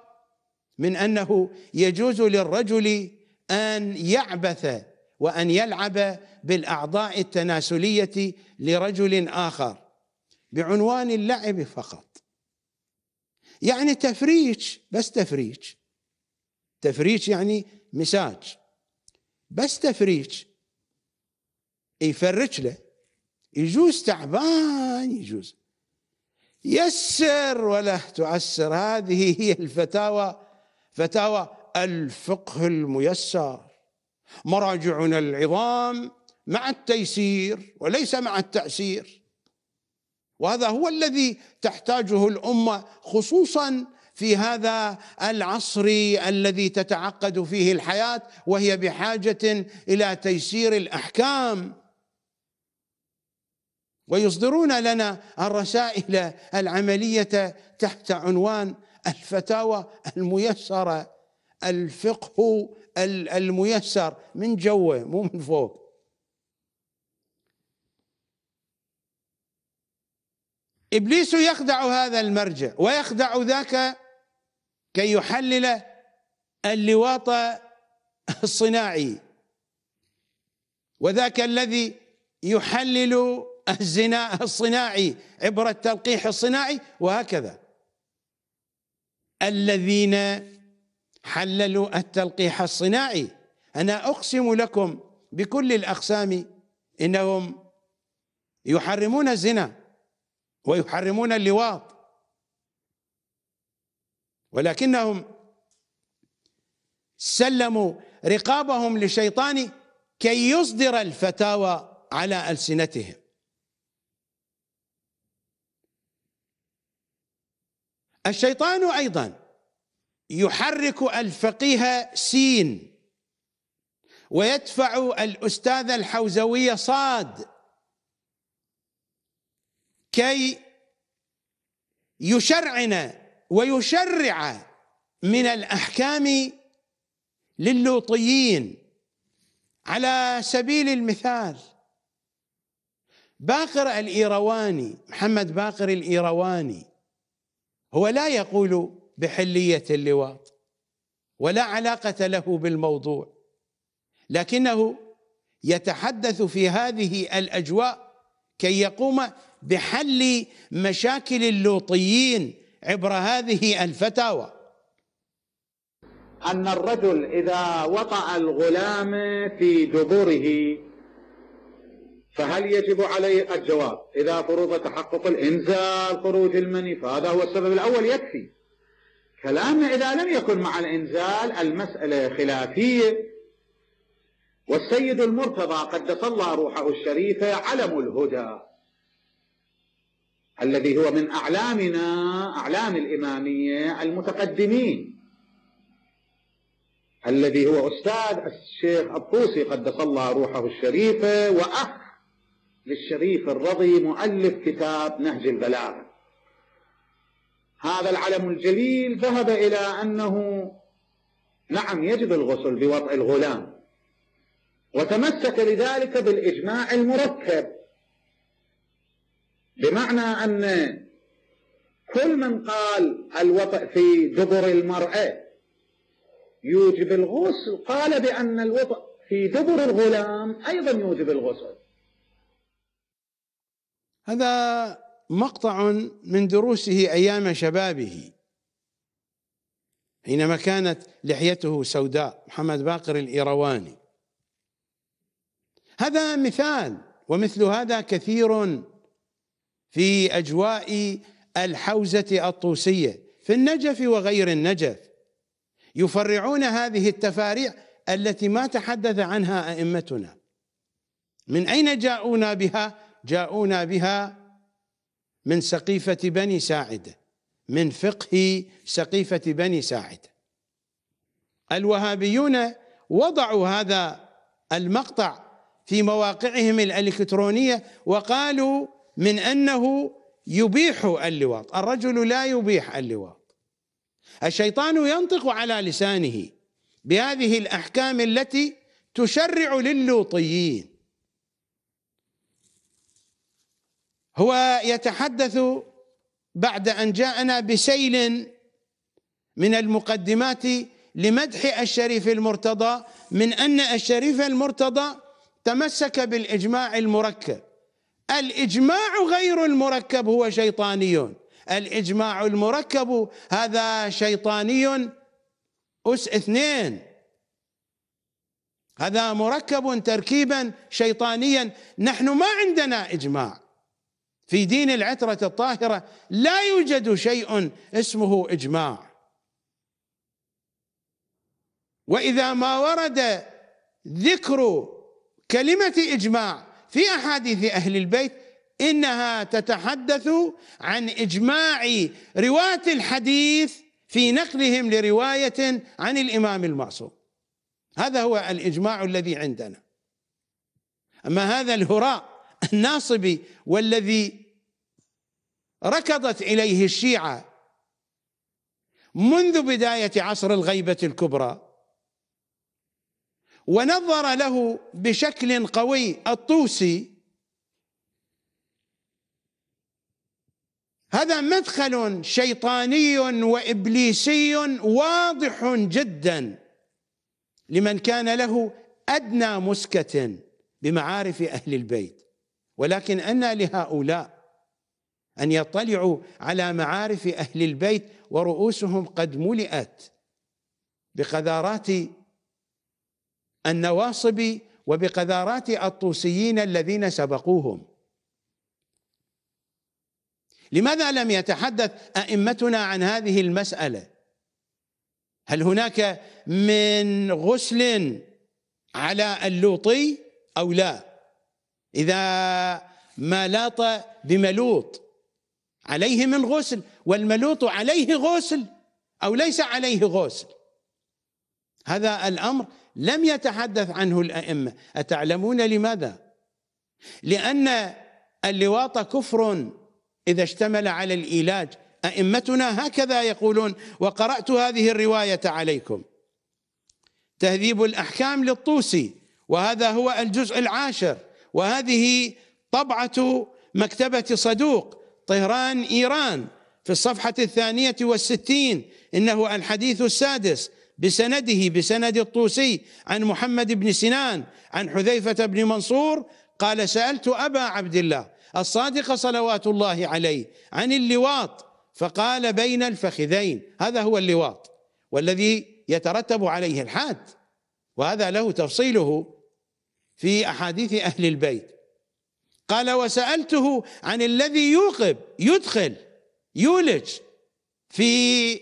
من أنه يجوز للرجل أن يعبث وأن يلعب بالأعضاء التناسلية لرجل آخر بعنوان اللعب فقط يعني تفريج بس تفريج تفريج يعني مساج بس تفريج يفرج له يجوز تعبان يجوز يسر ولا تعسر هذه هي الفتاوى فتاوى الفقه الميسر مراجعنا العظام مع التيسير وليس مع التعسير وهذا هو الذي تحتاجه الامه خصوصا في هذا العصر الذي تتعقد فيه الحياه وهي بحاجه الى تيسير الاحكام ويصدرون لنا الرسائل العمليه تحت عنوان الفتاوى الميسره الفقه الميسر من جوه مو من فوق ابليس يخدع هذا المرجع ويخدع ذاك كي يحلل اللواط الصناعي وذاك الذي يحلل الزنا الصناعي عبر التلقيح الصناعي وهكذا الذين حللوا التلقيح الصناعي انا اقسم لكم بكل الاقسام انهم يحرمون الزنا ويحرمون اللواط ولكنهم سلموا رقابهم للشيطان كي يصدر الفتاوى على السنتهم الشيطان ايضا يحرك الفقيه سين ويدفع الاستاذ الحوزوي صاد كي يشرعن ويشرع من الاحكام للوطيين على سبيل المثال باقر الايرواني محمد باقر الايرواني هو لا يقول بحليه اللواط ولا علاقه له بالموضوع لكنه يتحدث في هذه الاجواء كي يقوم بحل مشاكل اللوطيين عبر هذه الفتاوى أن الرجل إذا وطأ الغلام في دبره فهل يجب عليه الجواب إذا فرض تحقق الإنزال خروج المني فهذا هو السبب الأول يكفي كلام إذا لم يكن مع الإنزال المسألة خلافية والسيد المرتضى قدس الله روحه الشريفة علم الهدى الذي هو من أعلامنا أعلام الإمامية المتقدمين الذي هو أستاذ الشيخ الطوسي قدس الله روحه الشريفة وأخ للشريف الرضي مؤلف كتاب نهج البلاغة هذا العلم الجليل ذهب إلى أنه نعم يجب الغسل بوضع الغلام وتمسك لذلك بالإجماع المركب بمعنى أن كل من قال الوطئ في دبر المرأة يوجب الغسل قال بأن الوطئ في دبر الغلام أيضا يوجب الغسل هذا مقطع من دروسه أيام شبابه حينما كانت لحيته سوداء محمد باقر الإيرواني هذا مثال ومثل هذا كثير في أجواء الحوزة الطوسية في النجف وغير النجف يفرعون هذه التفاريع التي ما تحدث عنها أئمتنا من أين جاءونا بها؟ جاءونا بها من سقيفة بني ساعدة من فقه سقيفة بني ساعدة الوهابيون وضعوا هذا المقطع في مواقعهم الإلكترونية وقالوا من انه يبيح اللواط، الرجل لا يبيح اللواط. الشيطان ينطق على لسانه بهذه الاحكام التي تشرع للوطيين. هو يتحدث بعد ان جاءنا بسيل من المقدمات لمدح الشريف المرتضى من ان الشريف المرتضى تمسك بالاجماع المركب الإجماع غير المركب هو شيطاني الإجماع المركب هذا شيطاني أس اثنين هذا مركب تركيبا شيطانيا نحن ما عندنا إجماع في دين العترة الطاهرة لا يوجد شيء اسمه إجماع وإذا ما ورد ذكر كلمة إجماع في أحاديث أهل البيت إنها تتحدث عن إجماع رواة الحديث في نقلهم لرواية عن الإمام المعصوم هذا هو الإجماع الذي عندنا أما هذا الهراء الناصبي والذي ركضت إليه الشيعة منذ بداية عصر الغيبة الكبرى ونظر له بشكل قوي الطوسي هذا مدخل شيطاني وابليسي واضح جدا لمن كان له ادنى مسكه بمعارف اهل البيت ولكن ان لهؤلاء أن يطلعوا على معارف أهل البيت ورؤوسهم قد ملئت بقذارات النواصب وبقذارات الطوسيين الذين سبقوهم لماذا لم يتحدث ائمتنا عن هذه المساله هل هناك من غسل على اللوطي او لا اذا ما لاط بملوط عليه من غسل والملوط عليه غسل او ليس عليه غسل هذا الامر لم يتحدث عنه الائمه اتعلمون لماذا لان اللواط كفر اذا اشتمل على الايلاج ائمتنا هكذا يقولون وقرات هذه الروايه عليكم تهذيب الاحكام للطوسي وهذا هو الجزء العاشر وهذه طبعه مكتبه صدوق طهران ايران في الصفحه الثانيه والستين انه الحديث السادس بسنده بسند الطوسي عن محمد بن سنان عن حذيفة بن منصور قال سألت أبا عبد الله الصادق صلوات الله عليه عن اللواط فقال بين الفخذين هذا هو اللواط والذي يترتب عليه الحاد وهذا له تفصيله في أحاديث أهل البيت قال وسألته عن الذي يوقب يدخل يولج في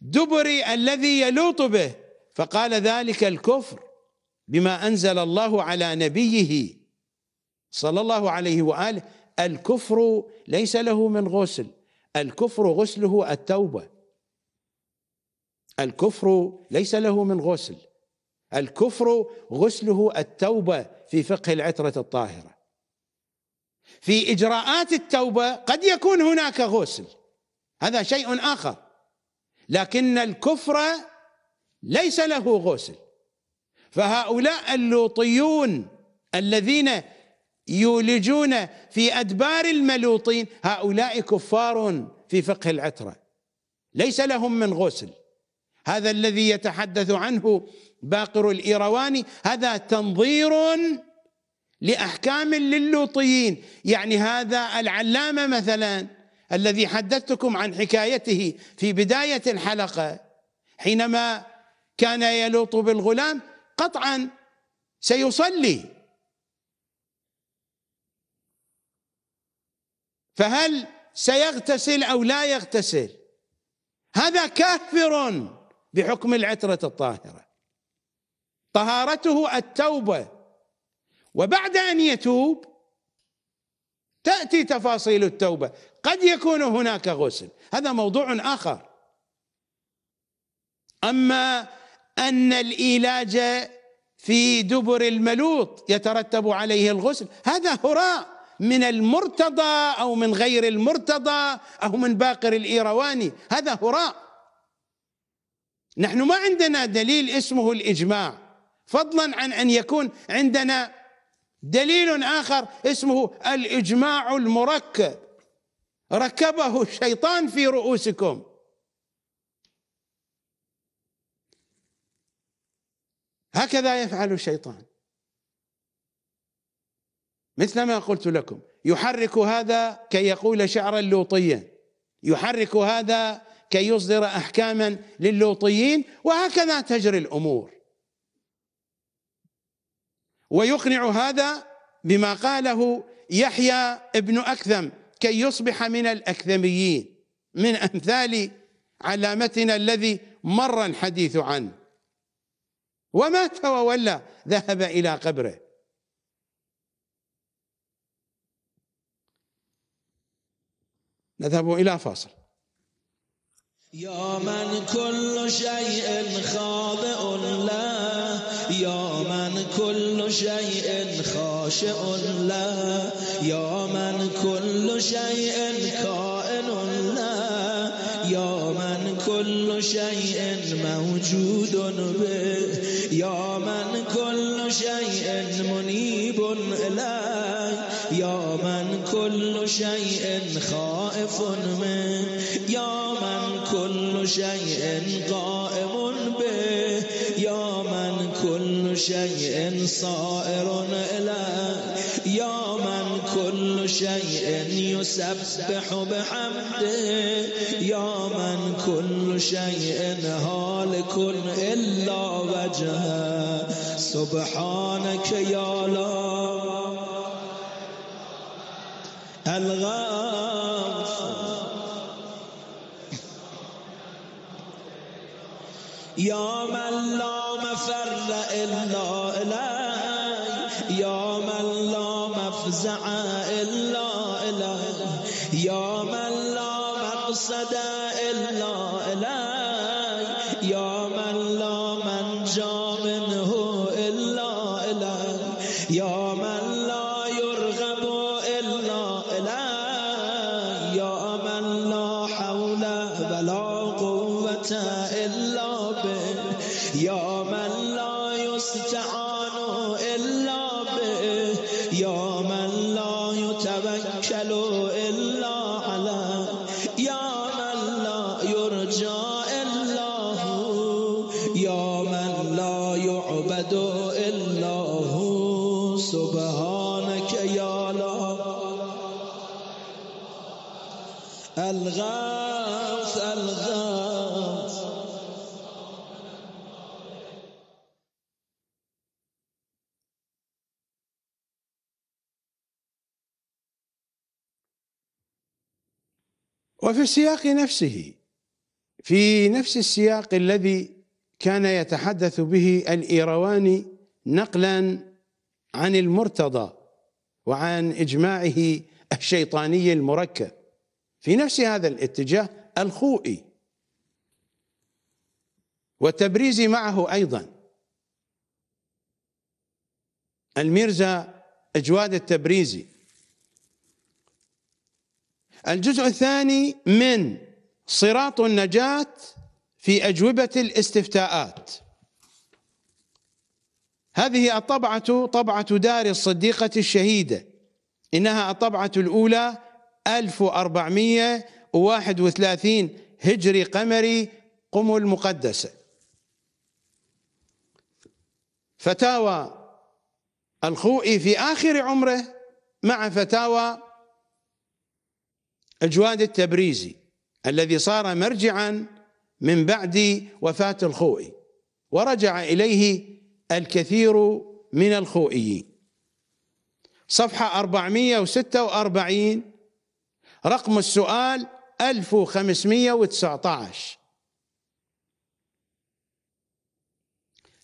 دبري الذي يلوط به فقال ذلك الكفر بما أنزل الله على نبيه صلى الله عليه وآله الكفر ليس له من غسل الكفر غسله التوبة الكفر ليس له من غسل الكفر غسله التوبة في فقه العترة الطاهرة في إجراءات التوبة قد يكون هناك غسل هذا شيء آخر لكن الكفر ليس له غسل فهؤلاء اللوطيون الذين يولجون في أدبار الملوطين هؤلاء كفار في فقه العترة ليس لهم من غسل هذا الذي يتحدث عنه باقر الإيرواني هذا تنظير لأحكام للوطيين يعني هذا العلامة مثلاً الذي حدثتكم عن حكايته في بداية الحلقة حينما كان يلوط بالغلام قطعا سيصلي فهل سيغتسل أو لا يغتسل هذا كافر بحكم العترة الطاهرة طهارته التوبة وبعد أن يتوب تاتي تفاصيل التوبه قد يكون هناك غسل هذا موضوع اخر اما ان الإيلاج في دبر الملوط يترتب عليه الغسل هذا هراء من المرتضى او من غير المرتضى او من باقر الايرواني هذا هراء نحن ما عندنا دليل اسمه الاجماع فضلا عن ان يكون عندنا دليل اخر اسمه الاجماع المركب ركبه الشيطان في رؤوسكم هكذا يفعل الشيطان مثل ما قلت لكم يحرك هذا كي يقول شعرا لوطيا يحرك هذا كي يصدر احكاما للوطيين وهكذا تجري الامور ويقنع هذا بما قاله يحيى ابن أكثم كي يصبح من الأكثميين من أمثال علامتنا الذي مر الحديث عنه ومات وولى ذهب إلى قبره نذهب إلى فاصل يا من كل شيء خاضع له يا من كل كل شيء خاشع لا يا من كل شيء كائن لا يا من كل شيء موجود به يا من كل شيء منيب إلي يا من كل شيء خائف من يا من كل شيء قائم شیء صائر الک یا من کل شيء يسبح بحمد يا من كل شيء هالك الا وجهه سبحانك يا الله الغا یا من لا مفر الا الی یا من لا مفزع وفي السياق نفسه في نفس السياق الذي كان يتحدث به الايرواني نقلا عن المرتضى وعن اجماعه الشيطاني المركب في نفس هذا الاتجاه الخوئي والتبريزي معه ايضا الميرزا اجواد التبريزي الجزء الثاني من صراط النجاة في أجوبة الاستفتاءات هذه الطبعة طبعة دار الصديقة الشهيدة إنها الطبعة الأولى 1431 هجري قمري قم المقدسة فتاوى الخوئي في آخر عمره مع فتاوى الجواد التبريزي الذي صار مرجعا من بعد وفاة الخوئي ورجع إليه الكثير من الخوئيين صفحة 446 رقم السؤال 1519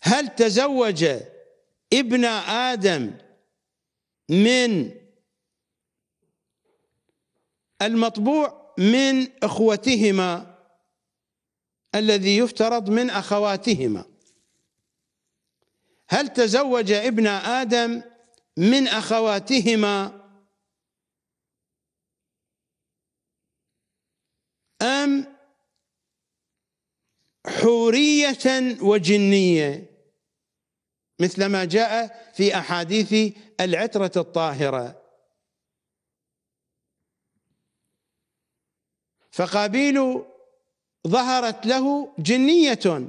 هل تزوج ابن آدم من المطبوع من اخوتهما الذي يفترض من اخواتهما هل تزوج ابن ادم من اخواتهما ام حوريه وجنيه مثل ما جاء في احاديث العتره الطاهره فقابيل ظهرت له جنية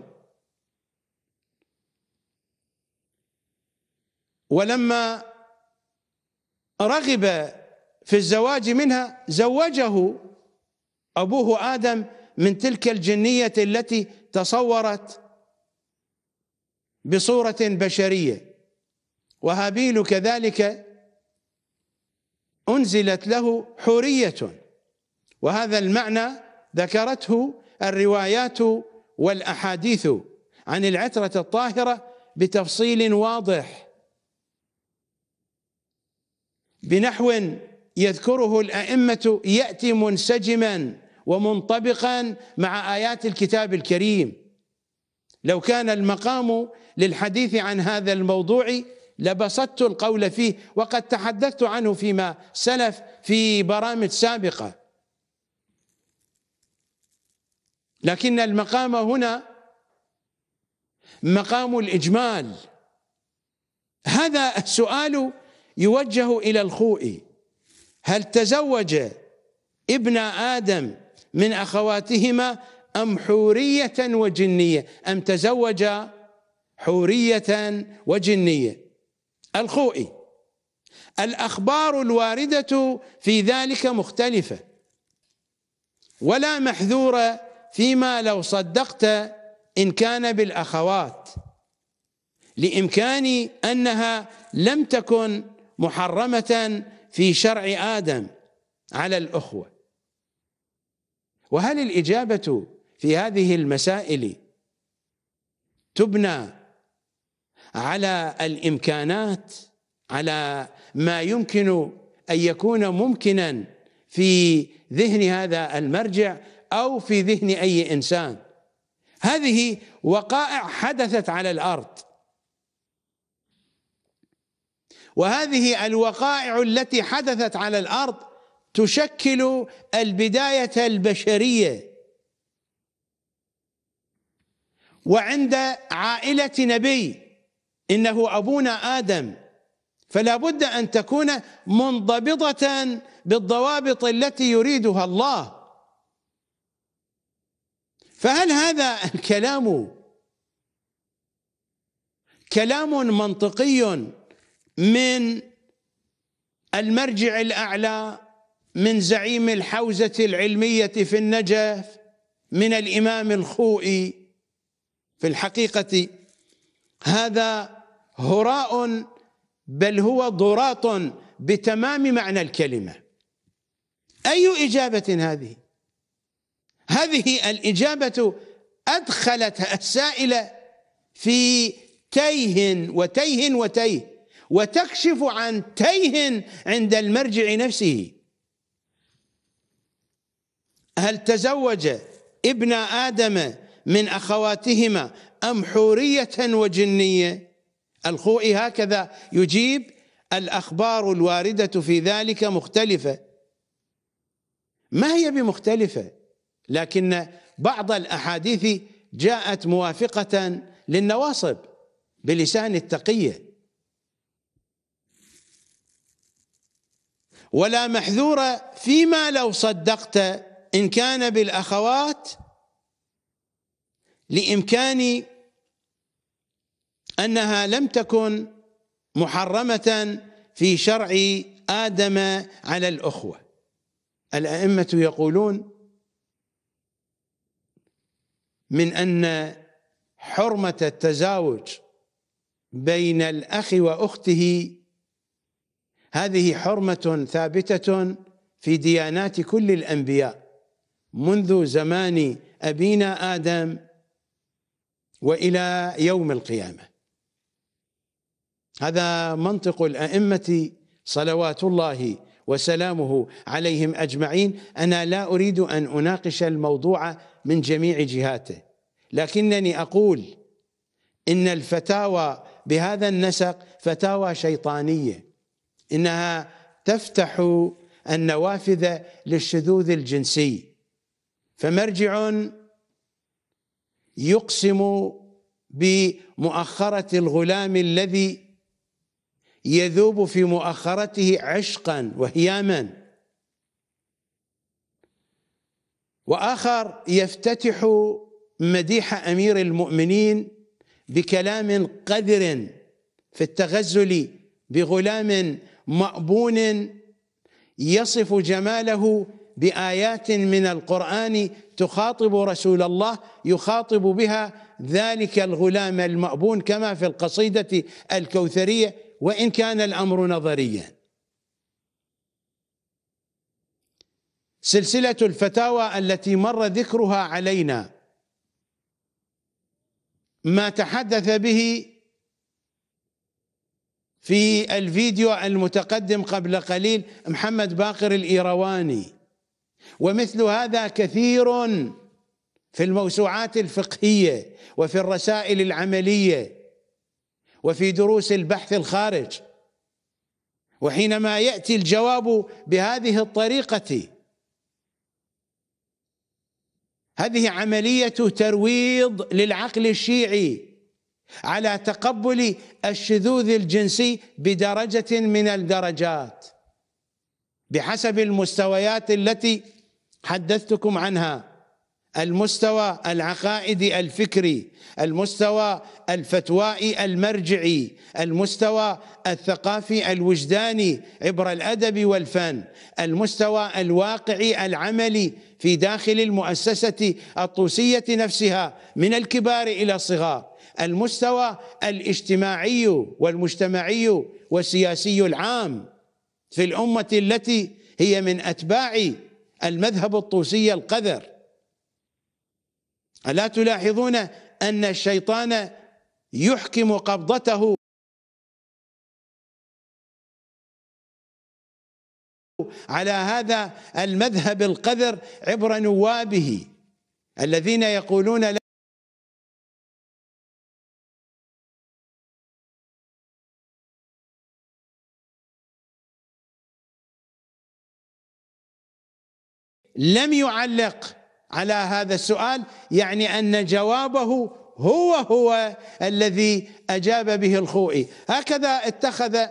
ولما رغب في الزواج منها زوجه أبوه آدم من تلك الجنية التي تصورت بصورة بشرية وهابيل كذلك أنزلت له حورية وهذا المعنى ذكرته الروايات والاحاديث عن العتره الطاهره بتفصيل واضح بنحو يذكره الائمه ياتي منسجما ومنطبقا مع ايات الكتاب الكريم لو كان المقام للحديث عن هذا الموضوع لبسطت القول فيه وقد تحدثت عنه فيما سلف في برامج سابقه لكن المقام هنا مقام الإجمال هذا السؤال يوجه إلى الخوئي هل تزوج ابن آدم من أخواتهما أم حورية وجنية أم تزوج حورية وجنية الخوئي الأخبار الواردة في ذلك مختلفة ولا محذور فيما لو صدقت إن كان بالأخوات لإمكان أنها لم تكن محرمة في شرع آدم على الأخوة وهل الإجابة في هذه المسائل تبنى على الإمكانات على ما يمكن أن يكون ممكنا في ذهن هذا المرجع او في ذهن اي انسان هذه وقائع حدثت على الارض وهذه الوقائع التي حدثت على الارض تشكل البدايه البشريه وعند عائله نبي انه ابونا ادم فلا بد ان تكون منضبطه بالضوابط التي يريدها الله فهل هذا الكلام كلام منطقي من المرجع الأعلى من زعيم الحوزة العلمية في النجف من الإمام الخوئي في الحقيقة هذا هراء بل هو ضراط بتمام معنى الكلمة أي إجابة هذه هذه الإجابة أدخلت السائل في تيه وتيه وتيه وتكشف عن تيه عند المرجع نفسه هل تزوج ابن آدم من أخواتهما أم حورية وجنية الخوئي هكذا يجيب الأخبار الواردة في ذلك مختلفة ما هي بمختلفة لكن بعض الأحاديث جاءت موافقة للنواصب بلسان التقية ولا محذور فيما لو صدقت إن كان بالأخوات لإمكان أنها لم تكن محرمة في شرع آدم على الأخوة الأئمة يقولون من أن حرمة التزاوج بين الأخ وأخته هذه حرمة ثابتة في ديانات كل الأنبياء منذ زمان أبينا آدم وإلى يوم القيامة هذا منطق الأئمة صلوات الله وسلامه عليهم أجمعين أنا لا أريد أن أناقش الموضوع من جميع جهاته لكنني أقول إن الفتاوى بهذا النسق فتاوى شيطانية إنها تفتح النوافذ للشذوذ الجنسي فمرجع يقسم بمؤخرة الغلام الذي يذوب في مؤخرته عشقا وهياما واخر يفتتح مديح امير المؤمنين بكلام قذر في التغزل بغلام مأبون يصف جماله بآيات من القرآن تخاطب رسول الله يخاطب بها ذلك الغلام المأبون كما في القصيدة الكوثرية وإن كان الأمر نظريا سلسله الفتاوى التي مر ذكرها علينا ما تحدث به في الفيديو المتقدم قبل قليل محمد باقر الايرواني ومثل هذا كثير في الموسوعات الفقهيه وفي الرسائل العمليه وفي دروس البحث الخارج وحينما ياتي الجواب بهذه الطريقه هذه عملية ترويض للعقل الشيعي على تقبل الشذوذ الجنسي بدرجة من الدرجات بحسب المستويات التي حدثتكم عنها المستوى العقائدي الفكري المستوى الفتوائي المرجعي المستوى الثقافي الوجداني عبر الادب والفن المستوى الواقعي العملي في داخل المؤسسه الطوسيه نفسها من الكبار الى الصغار المستوى الاجتماعي والمجتمعي والسياسي العام في الامه التي هي من اتباع المذهب الطوسي القذر ألا تلاحظون أن الشيطان يحكم قبضته على هذا المذهب القذر عبر نوابه الذين يقولون لا لم يعلق على هذا السؤال يعني ان جوابه هو هو الذي اجاب به الخوئي هكذا اتخذ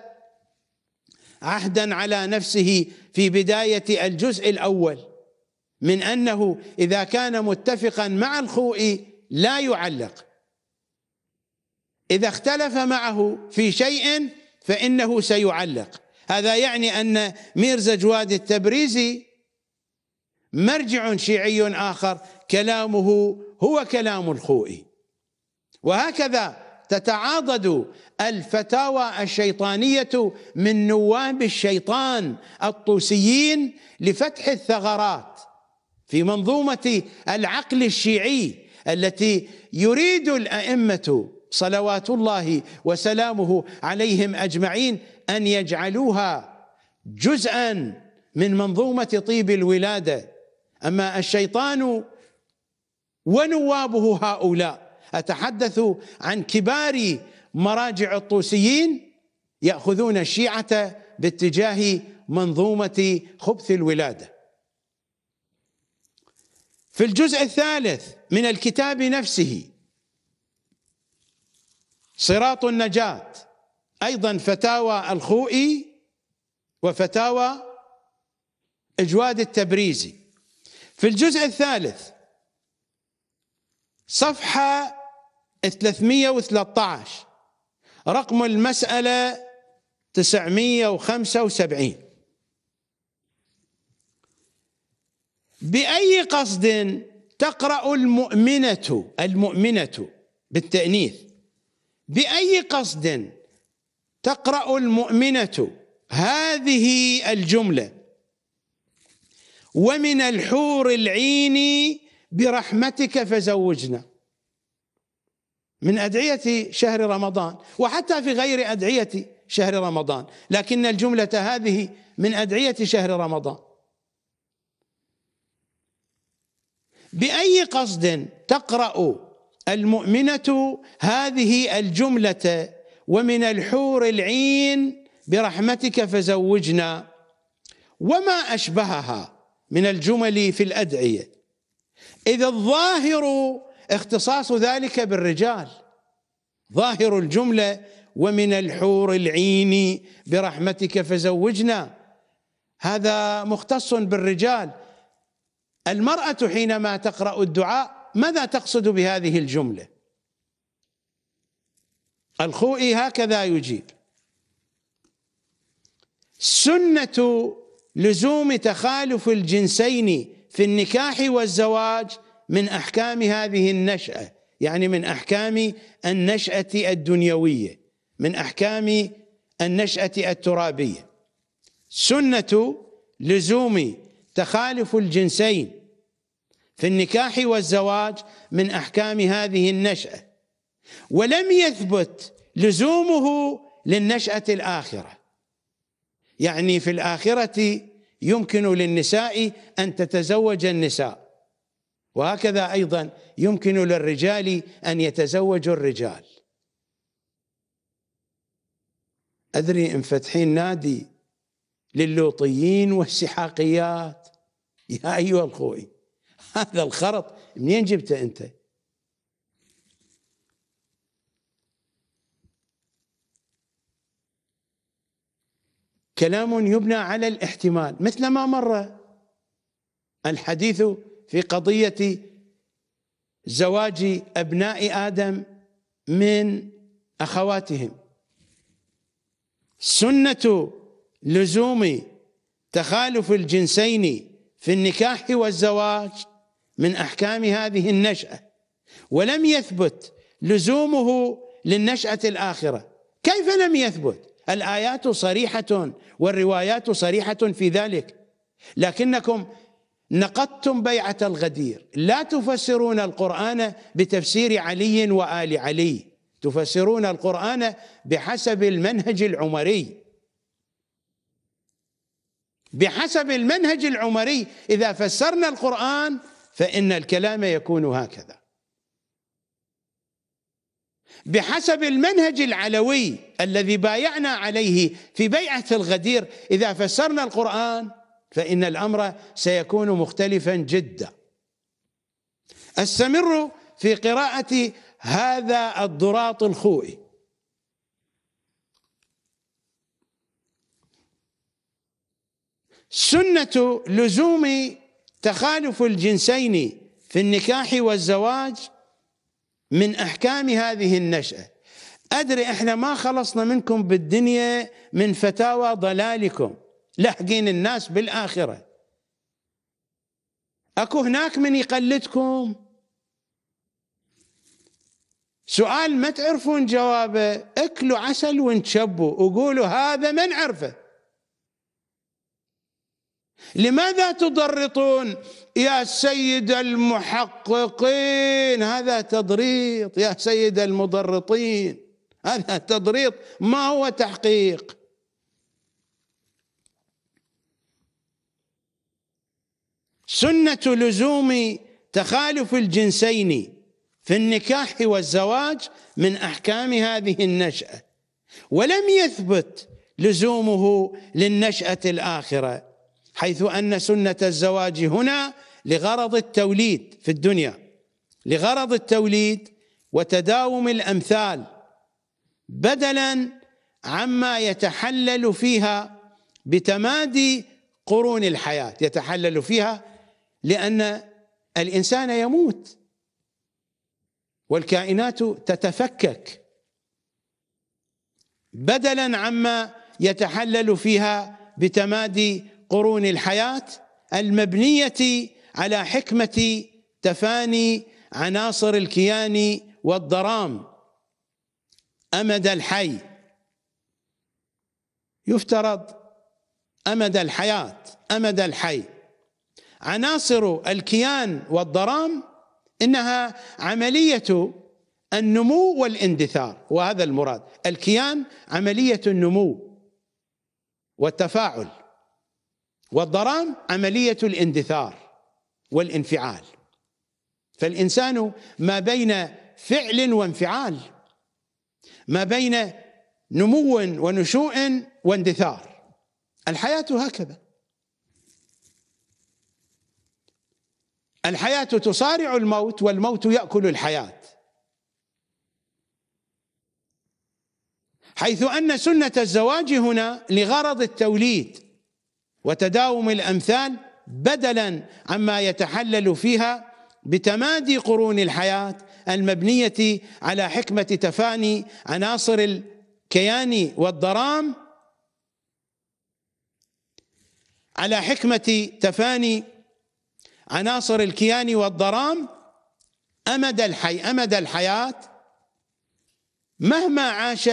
عهدا على نفسه في بدايه الجزء الاول من انه اذا كان متفقا مع الخوئي لا يعلق اذا اختلف معه في شيء فانه سيعلق هذا يعني ان ميرزا جواد التبريزي مرجع شيعي آخر كلامه هو كلام الخوئي وهكذا تتعاضد الفتاوى الشيطانية من نواب الشيطان الطوسيين لفتح الثغرات في منظومة العقل الشيعي التي يريد الأئمة صلوات الله وسلامه عليهم أجمعين أن يجعلوها جزءا من منظومة طيب الولادة اما الشيطان ونوابه هؤلاء اتحدث عن كبار مراجع الطوسيين ياخذون الشيعه باتجاه منظومه خبث الولاده. في الجزء الثالث من الكتاب نفسه صراط النجاة ايضا فتاوى الخوئي وفتاوى اجواد التبريزي في الجزء الثالث صفحة 313 رقم المسألة 975 بأي قصد تقرأ المؤمنة المؤمنة بالتأنيث بأي قصد تقرأ المؤمنة هذه الجملة ومن الحور العين برحمتك فزوجنا من أدعية شهر رمضان وحتى في غير أدعية شهر رمضان لكن الجملة هذه من أدعية شهر رمضان بأي قصد تقرأ المؤمنة هذه الجملة ومن الحور العين برحمتك فزوجنا وما أشبهها من الجمل في الأدعية إذا الظاهر اختصاص ذلك بالرجال ظاهر الجملة ومن الحور العين برحمتك فزوجنا هذا مختص بالرجال المرأة حينما تقرأ الدعاء ماذا تقصد بهذه الجملة الخوئي هكذا يجيب سنة لزوم تخالف الجنسين في النكاح والزواج من احكام هذه النشاه يعني من احكام النشاه الدنيويه من احكام النشاه الترابيه سنه لزوم تخالف الجنسين في النكاح والزواج من احكام هذه النشاه ولم يثبت لزومه للنشاه الاخره يعني في الاخره يمكن للنساء ان تتزوج النساء وهكذا ايضا يمكن للرجال ان يتزوجوا الرجال ادري ان فتحين نادي للوطيين والسحاقيات يا ايها الخوي هذا الخرط منين جبته انت؟ كلام يبنى على الاحتمال مثل ما مر الحديث في قضية زواج أبناء آدم من أخواتهم سنة لزوم تخالف الجنسين في النكاح والزواج من أحكام هذه النشأة ولم يثبت لزومه للنشأة الآخرة كيف لم يثبت الايات صريحه والروايات صريحه في ذلك لكنكم نقضتم بيعه الغدير لا تفسرون القران بتفسير علي وال علي تفسرون القران بحسب المنهج العمري بحسب المنهج العمري اذا فسرنا القران فان الكلام يكون هكذا بحسب المنهج العلوي الذي بايعنا عليه في بيعة الغدير إذا فسرنا القرآن فإن الأمر سيكون مختلفا جدا استمر في قراءة هذا الضراط الخوئي سنة لزوم تخالف الجنسين في النكاح والزواج من احكام هذه النشاه ادري احنا ما خلصنا منكم بالدنيا من فتاوى ضلالكم لاحقين الناس بالاخره اكو هناك من يقلدكم سؤال ما تعرفون جوابه اكلوا عسل وانشبوا وقولوا هذا من عرفه لماذا تضرطون يا سيد المحققين هذا تضريط يا سيد المضرطين هذا تضريط ما هو تحقيق سنة لزوم تخالف الجنسين في النكاح والزواج من أحكام هذه النشأة ولم يثبت لزومه للنشأة الآخرة حيث ان سنه الزواج هنا لغرض التوليد في الدنيا لغرض التوليد وتداوم الامثال بدلا عما يتحلل فيها بتمادي قرون الحياه يتحلل فيها لان الانسان يموت والكائنات تتفكك بدلا عما يتحلل فيها بتمادي قرون الحياه المبنيه على حكمه تفاني عناصر الكيان والضرام امد الحي يفترض امد الحياه امد الحي عناصر الكيان والضرام انها عمليه النمو والاندثار وهذا المراد الكيان عمليه النمو والتفاعل والضرام عملية الاندثار والانفعال فالإنسان ما بين فعل وانفعال ما بين نمو ونشوء واندثار الحياة هكذا الحياة تصارع الموت والموت يأكل الحياة حيث أن سنة الزواج هنا لغرض التوليد وتداوم الامثال بدلا عما يتحلل فيها بتمادي قرون الحياه المبنيه على حكمه تفاني عناصر الكيان والضرام على حكمه تفاني عناصر الكيان والضرام امد الحي امد الحياه مهما عاش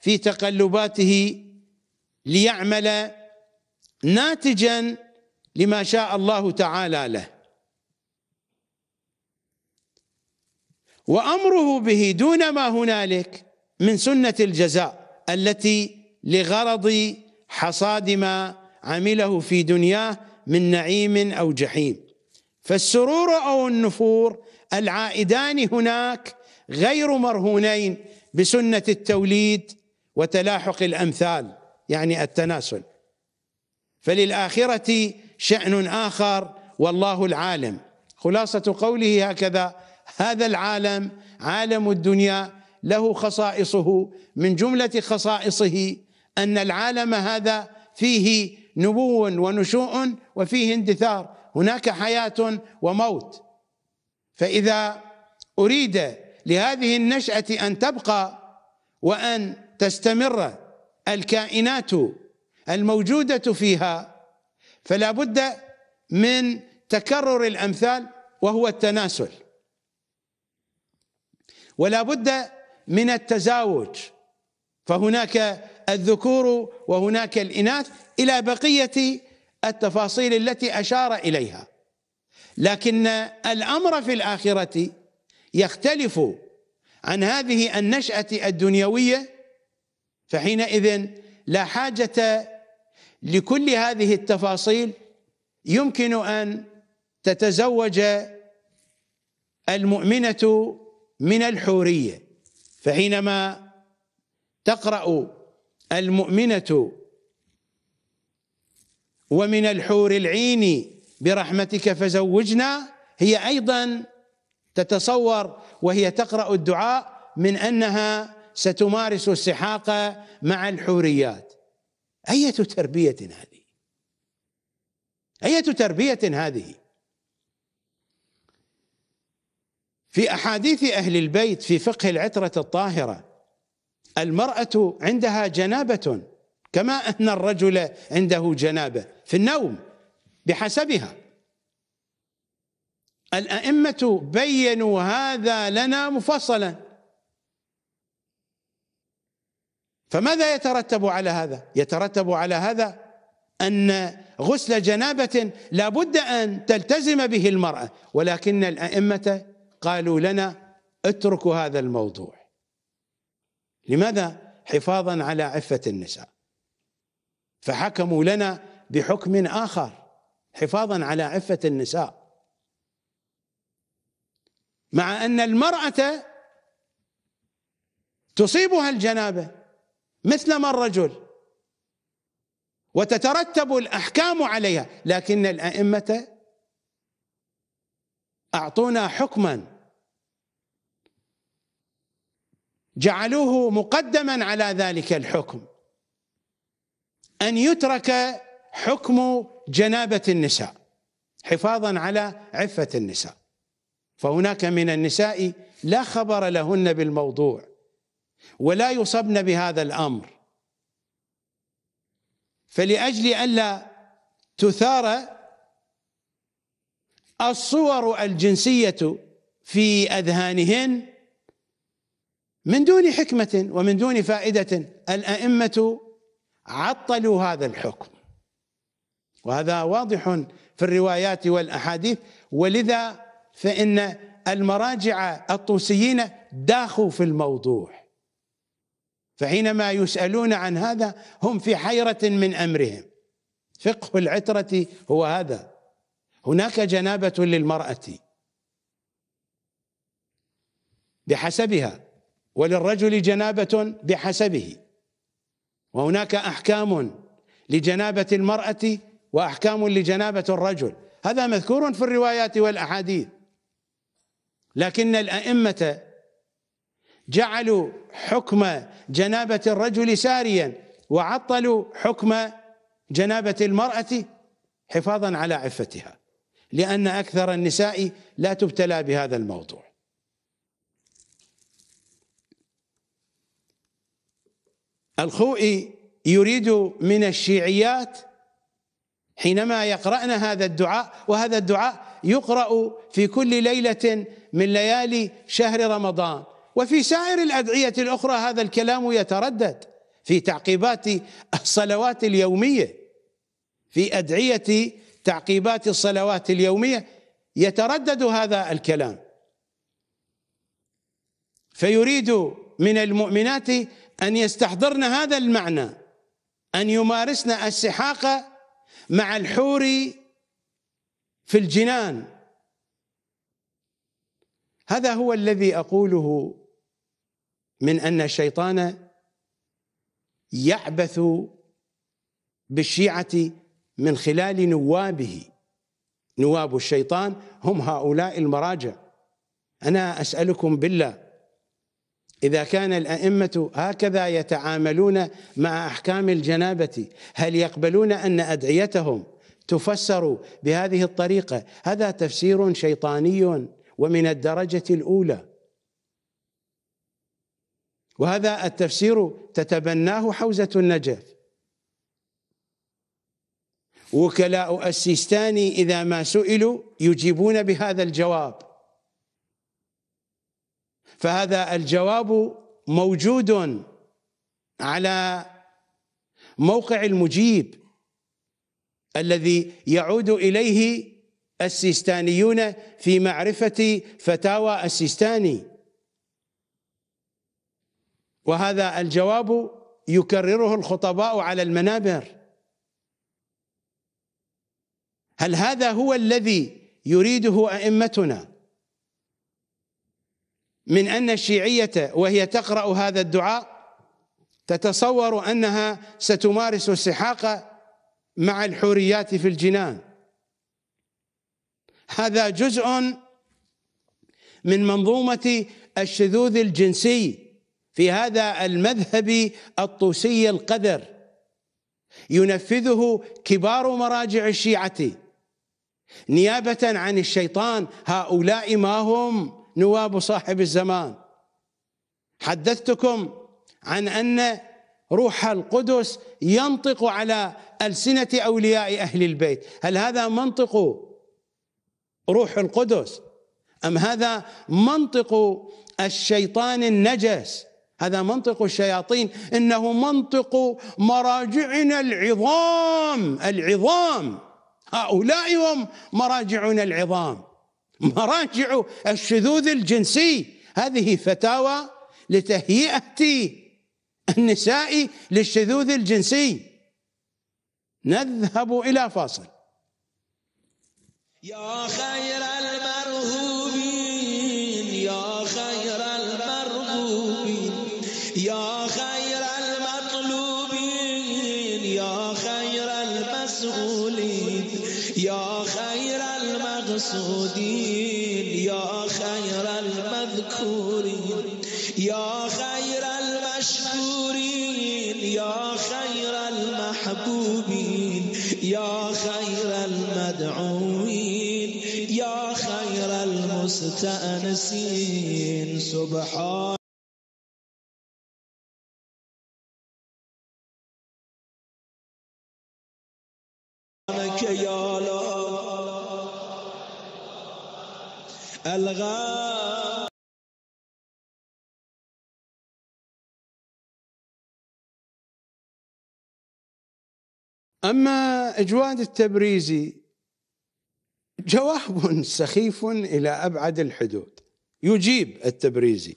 في تقلباته ليعمل ناتجا لما شاء الله تعالى له وامره به دون ما هنالك من سنه الجزاء التي لغرض حصاد ما عمله في دنياه من نعيم او جحيم فالسرور او النفور العائدان هناك غير مرهونين بسنه التوليد وتلاحق الامثال يعني التناسل فللآخرة شأن آخر والله العالم خلاصة قوله هكذا هذا العالم عالم الدنيا له خصائصه من جملة خصائصه أن العالم هذا فيه نبو ونشوء وفيه اندثار هناك حياة وموت فإذا أريد لهذه النشأة أن تبقى وأن تستمر الكائنات الموجودة فيها فلا بد من تكرر الأمثال وهو التناسل ولا بد من التزاوج فهناك الذكور وهناك الإناث إلى بقية التفاصيل التي أشار إليها لكن الأمر في الآخرة يختلف عن هذه النشأة الدنيوية فحينئذ لا حاجة لكل هذه التفاصيل يمكن ان تتزوج المؤمنه من الحوريه فحينما تقرا المؤمنه ومن الحور العين برحمتك فزوجنا هي ايضا تتصور وهي تقرا الدعاء من انها ستمارس السحاق مع الحوريات أية تربية هذه أية تربية هذه في أحاديث أهل البيت في فقه العترة الطاهرة المرأة عندها جنابة كما أن الرجل عنده جنابة في النوم بحسبها الأئمة بينوا هذا لنا مفصلا فماذا يترتب على هذا يترتب على هذا أن غسل جنابة لابد أن تلتزم به المرأة ولكن الأئمة قالوا لنا اتركوا هذا الموضوع لماذا حفاظا على عفة النساء فحكموا لنا بحكم آخر حفاظا على عفة النساء مع أن المرأة تصيبها الجنابة مثلما الرجل وتترتب الاحكام عليها لكن الائمه اعطونا حكما جعلوه مقدما على ذلك الحكم ان يترك حكم جنابه النساء حفاظا على عفه النساء فهناك من النساء لا خبر لهن بالموضوع ولا يصبن بهذا الامر فلاجل الا تثار الصور الجنسيه في اذهانهن من دون حكمه ومن دون فائده الائمه عطلوا هذا الحكم وهذا واضح في الروايات والاحاديث ولذا فان المراجع الطوسيين داخوا في الموضوع فحينما يسالون عن هذا هم في حيره من امرهم فقه العتره هو هذا هناك جنابه للمراه بحسبها وللرجل جنابه بحسبه وهناك احكام لجنابه المراه واحكام لجنابه الرجل هذا مذكور في الروايات والاحاديث لكن الائمه جعلوا حكم جنابة الرجل ساريا وعطلوا حكم جنابة المرأة حفاظا على عفتها لأن أكثر النساء لا تبتلى بهذا الموضوع الخوئي يريد من الشيعيات حينما يقرأن هذا الدعاء وهذا الدعاء يقرأ في كل ليلة من ليالي شهر رمضان وفي سائر الأدعية الأخرى هذا الكلام يتردد في تعقيبات الصلوات اليومية في أدعية تعقيبات الصلوات اليومية يتردد هذا الكلام فيريد من المؤمنات أن يستحضرن هذا المعنى أن يمارسن السحاق مع الحور في الجنان هذا هو الذي أقوله من ان الشيطان يعبث بالشيعه من خلال نوابه نواب الشيطان هم هؤلاء المراجع انا اسالكم بالله اذا كان الائمه هكذا يتعاملون مع احكام الجنابه هل يقبلون ان ادعيتهم تفسر بهذه الطريقه هذا تفسير شيطاني ومن الدرجه الاولى وهذا التفسير تتبناه حوزة النجف وكلاء السيستاني إذا ما سئلوا يجيبون بهذا الجواب فهذا الجواب موجود على موقع المجيب الذي يعود إليه السيستانيون في معرفة فتاوى السيستاني وهذا الجواب يكرره الخطباء على المنابر هل هذا هو الذي يريده ائمتنا من ان الشيعيه وهي تقرا هذا الدعاء تتصور انها ستمارس السحاق مع الحوريات في الجنان هذا جزء من منظومه الشذوذ الجنسي في هذا المذهب الطوسي القذر ينفذه كبار مراجع الشيعة نيابة عن الشيطان هؤلاء ما هم نواب صاحب الزمان حدثتكم عن أن روح القدس ينطق على ألسنة أولياء أهل البيت هل هذا منطق روح القدس أم هذا منطق الشيطان النجس هذا منطق الشياطين انه منطق مراجعنا العظام العظام هؤلاء هم مراجعنا العظام مراجع الشذوذ الجنسي هذه فتاوى لتهيئه النساء للشذوذ الجنسي نذهب الى فاصل يا خير المقصودين يا خير المذكورين يا خير المشكورين يا خير المحبوبين يا خير المدعوين يا خير المستأنسين سبحان يا أما جواد التبريزي جواب سخيف إلى أبعد الحدود يجيب التبريزي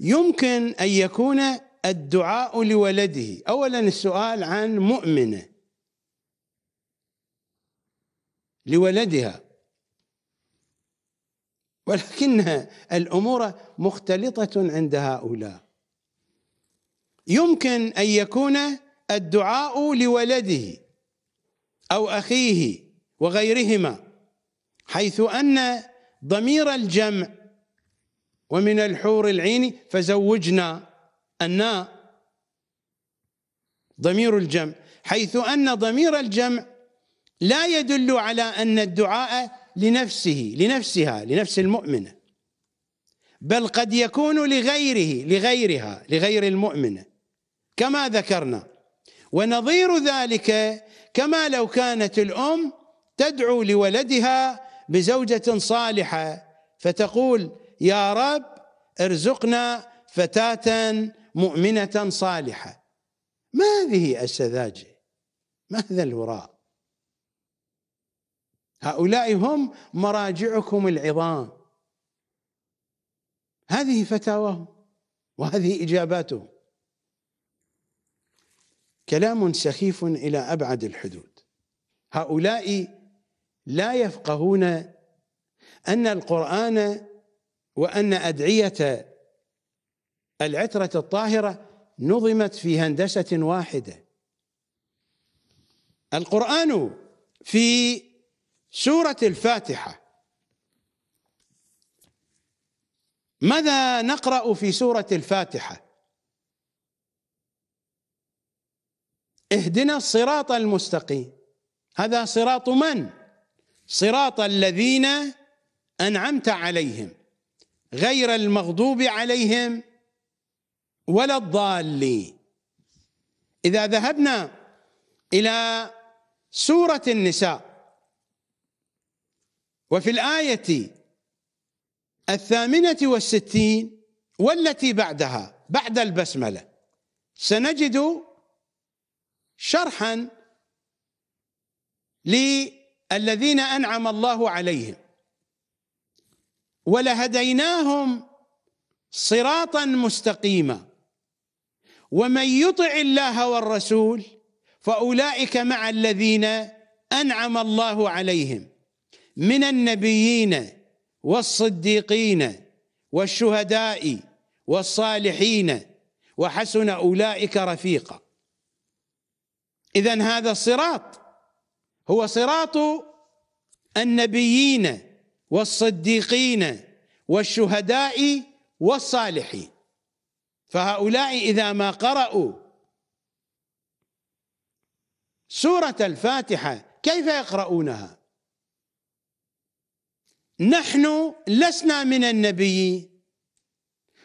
يمكن أن يكون الدعاء لولده أولا السؤال عن مؤمنة لولدها ولكن الامور مختلطه عند هؤلاء يمكن ان يكون الدعاء لولده او اخيه وغيرهما حيث ان ضمير الجمع ومن الحور العين فزوجنا أن ضمير الجمع حيث أن ضمير الجمع لا يدل على أن الدعاء لنفسه لنفسها لنفس المؤمنة بل قد يكون لغيره لغيرها لغير المؤمنة كما ذكرنا ونظير ذلك كما لو كانت الأم تدعو لولدها بزوجة صالحة فتقول يا رب ارزقنا فتاة مؤمنة صالحة ما هذه السذاجة ما هذا الوراء هؤلاء هم مراجعكم العظام هذه فتاواهم وهذه إجاباتهم كلام سخيف إلى أبعد الحدود هؤلاء لا يفقهون أن القرآن وأن أدعية العترة الطاهرة نظمت في هندسة واحدة القرآن في سورة الفاتحة ماذا نقرأ في سورة الفاتحة اهدنا الصراط المستقيم هذا صراط من صراط الذين أنعمت عليهم غير المغضوب عليهم ولا الضالين إذا ذهبنا إلى سورة النساء وفي الآية الثامنة والستين والتي بعدها بعد البسملة سنجد شرحا للذين أنعم الله عليهم ولهديناهم صراطا مستقيما ومن يطع الله والرسول فأولئك مع الذين أنعم الله عليهم من النبيين والصديقين والشهداء والصالحين وحسن اولئك رفيقا اذا هذا الصراط هو صراط النبيين والصديقين والشهداء والصالحين فهؤلاء اذا ما قرأوا سورة الفاتحة كيف يقرؤونها؟ نحن لسنا من النبيين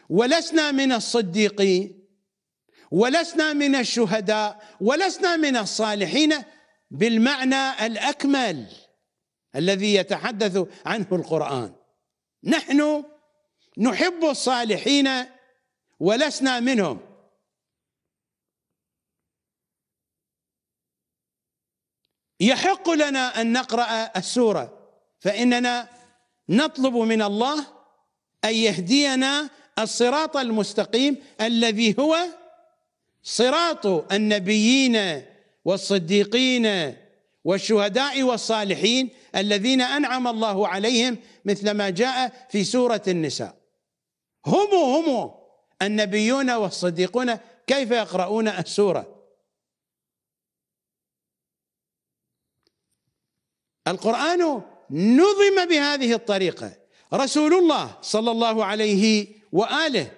ولسنا من الصديقين ولسنا من الشهداء ولسنا من الصالحين بالمعنى الاكمل الذي يتحدث عنه القران نحن نحب الصالحين ولسنا منهم يحق لنا ان نقرا السوره فاننا نطلب من الله ان يهدينا الصراط المستقيم الذي هو صراط النبيين والصديقين والشهداء والصالحين الذين انعم الله عليهم مثل ما جاء في سوره النساء هم هم النبيون والصديقون كيف يقرؤون السوره القران نظم بهذه الطريقه رسول الله صلى الله عليه واله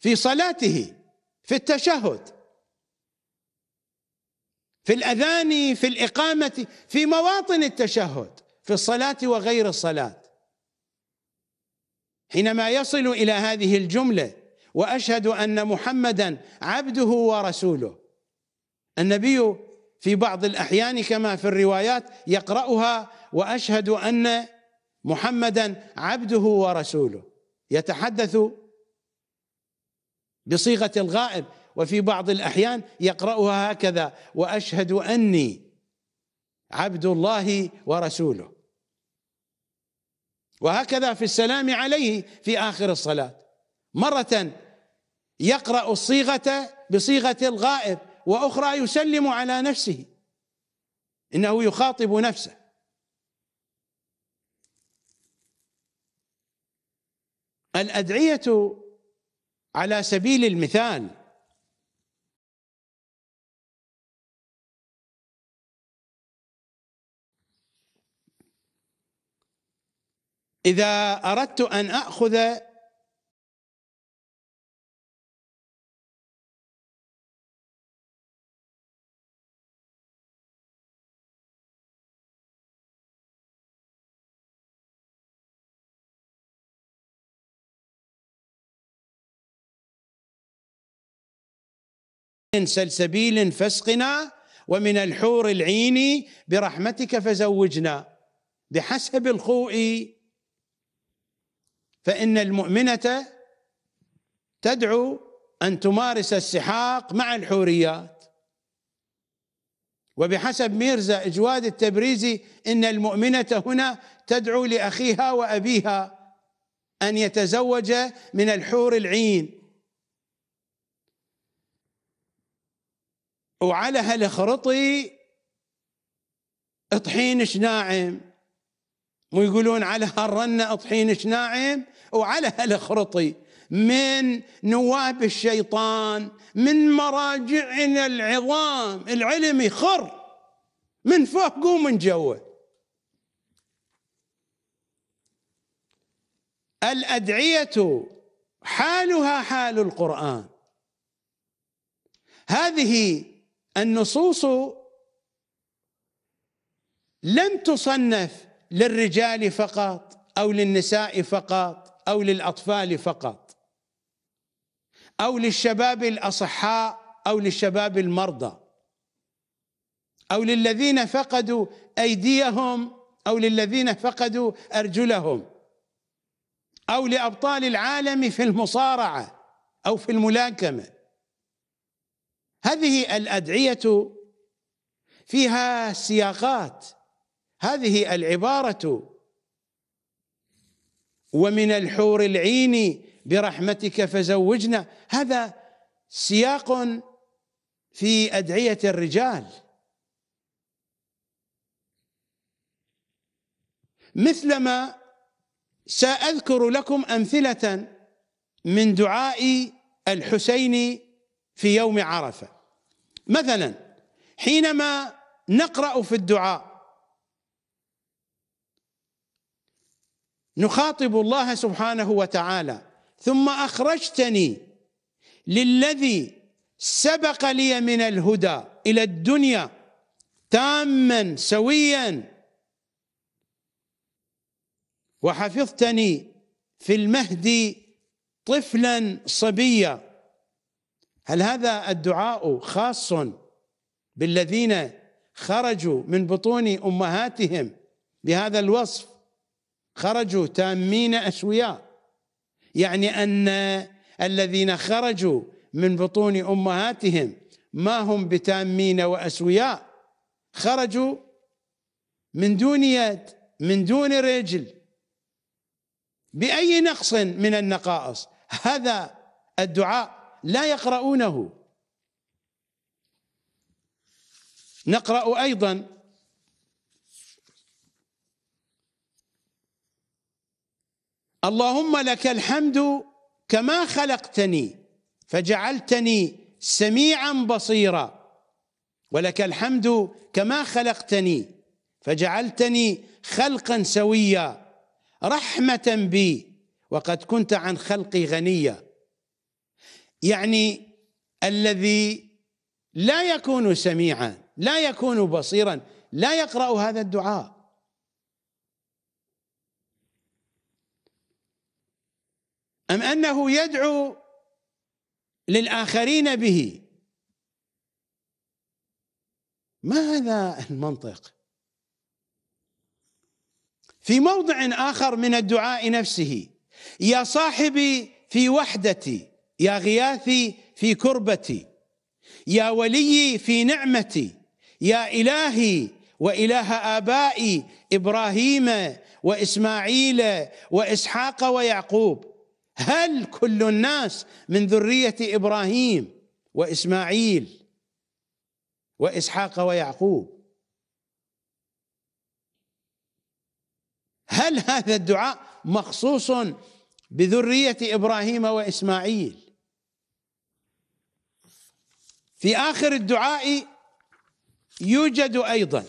في صلاته في التشهد في الاذان في الاقامه في مواطن التشهد في الصلاه وغير الصلاه حينما يصل الى هذه الجمله واشهد ان محمدا عبده ورسوله النبي في بعض الأحيان كما في الروايات يقرأها وأشهد أن محمدا عبده ورسوله يتحدث بصيغة الغائب وفي بعض الأحيان يقرأها هكذا وأشهد أني عبد الله ورسوله وهكذا في السلام عليه في آخر الصلاة مرة يقرأ الصيغة بصيغة الغائب واخرى يسلم على نفسه انه يخاطب نفسه الادعيه على سبيل المثال اذا اردت ان اخذ سلسبيل فاسقنا ومن الحور العين برحمتك فزوجنا بحسب الخوء فإن المؤمنة تدعو أن تمارس السحاق مع الحوريات وبحسب ميرزا إجواد التبريزي إن المؤمنة هنا تدعو لأخيها وأبيها أن يتزوج من الحور العين وعلى هالخرطي طحينش ناعم ويقولون على هالرنة طحينش ناعم وعلى هالخرطي من نواب الشيطان من مراجعنا العظام العلمي خر من فوق ومن جوه الأدعية حالها حال القرآن هذه النصوص لم تصنف للرجال فقط او للنساء فقط او للاطفال فقط او للشباب الاصحاء او للشباب المرضى او للذين فقدوا ايديهم او للذين فقدوا ارجلهم او لابطال العالم في المصارعه او في الملاكمه هذه الأدعية فيها سياقات هذه العبارة ومن الحور العين برحمتك فزوجنا هذا سياق في أدعية الرجال مثلما سأذكر لكم أمثلة من دعاء الحسين في يوم عرفه مثلا حينما نقرا في الدعاء نخاطب الله سبحانه وتعالى ثم اخرجتني للذي سبق لي من الهدى الى الدنيا تاما سويا وحفظتني في المهد طفلا صبيا هل هذا الدعاء خاص بالذين خرجوا من بطون امهاتهم بهذا الوصف خرجوا تامين اشوياء يعني ان الذين خرجوا من بطون امهاتهم ما هم بتامين واسوياء خرجوا من دون يد من دون رجل باي نقص من النقائص هذا الدعاء لا يقرؤونه نقرأ أيضا اللهم لك الحمد كما خلقتني فجعلتني سميعا بصيرا ولك الحمد كما خلقتني فجعلتني خلقا سويا رحمة بي وقد كنت عن خلقي غنيا يعني الذي لا يكون سميعا لا يكون بصيرا لا يقرأ هذا الدعاء أم أنه يدعو للآخرين به ما هذا المنطق في موضع آخر من الدعاء نفسه يا صاحبي في وحدتي يا غياثي في كربتي يا ولي في نعمتي يا إلهي وإله آبائي إبراهيم وإسماعيل وإسحاق ويعقوب هل كل الناس من ذرية إبراهيم وإسماعيل وإسحاق ويعقوب هل هذا الدعاء مخصوص بذريه ابراهيم واسماعيل في اخر الدعاء يوجد ايضا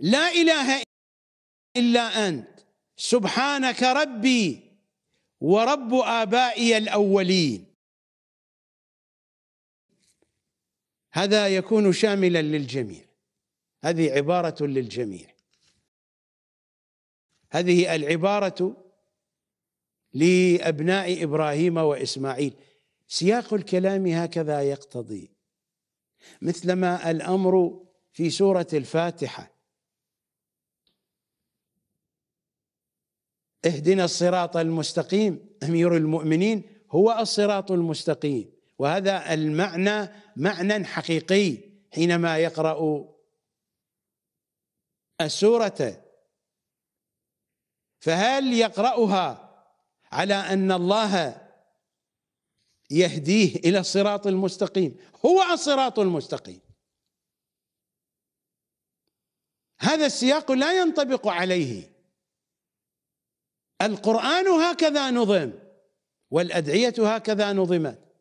لا اله الا انت سبحانك ربي ورب ابائي الاولين هذا يكون شاملا للجميع هذه عبارة للجميع هذه العبارة لأبناء إبراهيم وإسماعيل سياق الكلام هكذا يقتضي مثلما الأمر في سورة الفاتحة اهدنا الصراط المستقيم أمير المؤمنين هو الصراط المستقيم وهذا المعنى معنى حقيقي حينما يقرأ السورة فهل يقرأها على أن الله يهديه إلى الصراط المستقيم هو الصراط المستقيم هذا السياق لا ينطبق عليه القرآن هكذا نظم والأدعية هكذا نظمت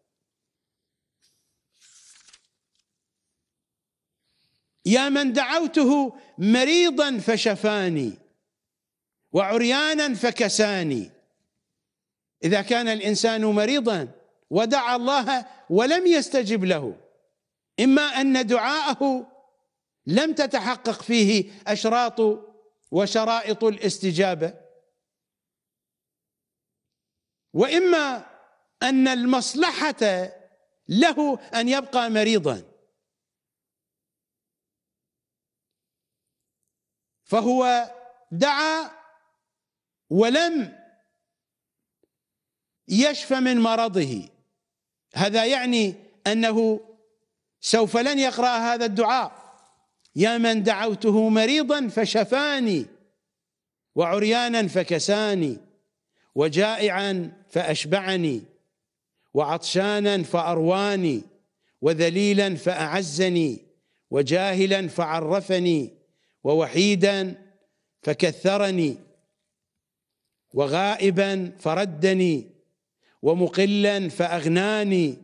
يا من دعوته مريضا فشفاني وعريانا فكساني اذا كان الانسان مريضا ودعا الله ولم يستجب له اما ان دعاءه لم تتحقق فيه اشراط وشرائط الاستجابه واما ان المصلحه له ان يبقى مريضا فهو دعا ولم يشفى من مرضه هذا يعني انه سوف لن يقرا هذا الدعاء يا من دعوته مريضا فشفاني وعريانا فكساني وجائعا فاشبعني وعطشانا فارواني وذليلا فاعزني وجاهلا فعرفني ووحيدا فكثرني وغائبا فردني ومقلا فاغناني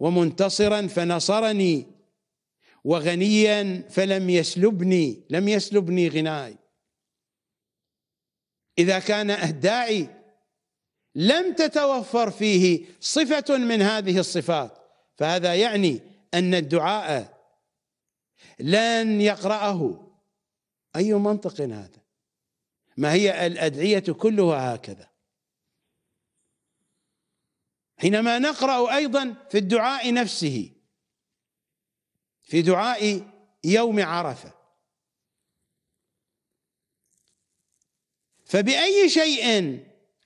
ومنتصرا فنصرني وغنيا فلم يسلبني لم يسلبني غناي اذا كان الداعي لم تتوفر فيه صفه من هذه الصفات فهذا يعني ان الدعاء لن يقراه أي منطق هذا ما هي الأدعية كلها هكذا حينما نقرأ أيضا في الدعاء نفسه في دعاء يوم عرفة فبأي شيء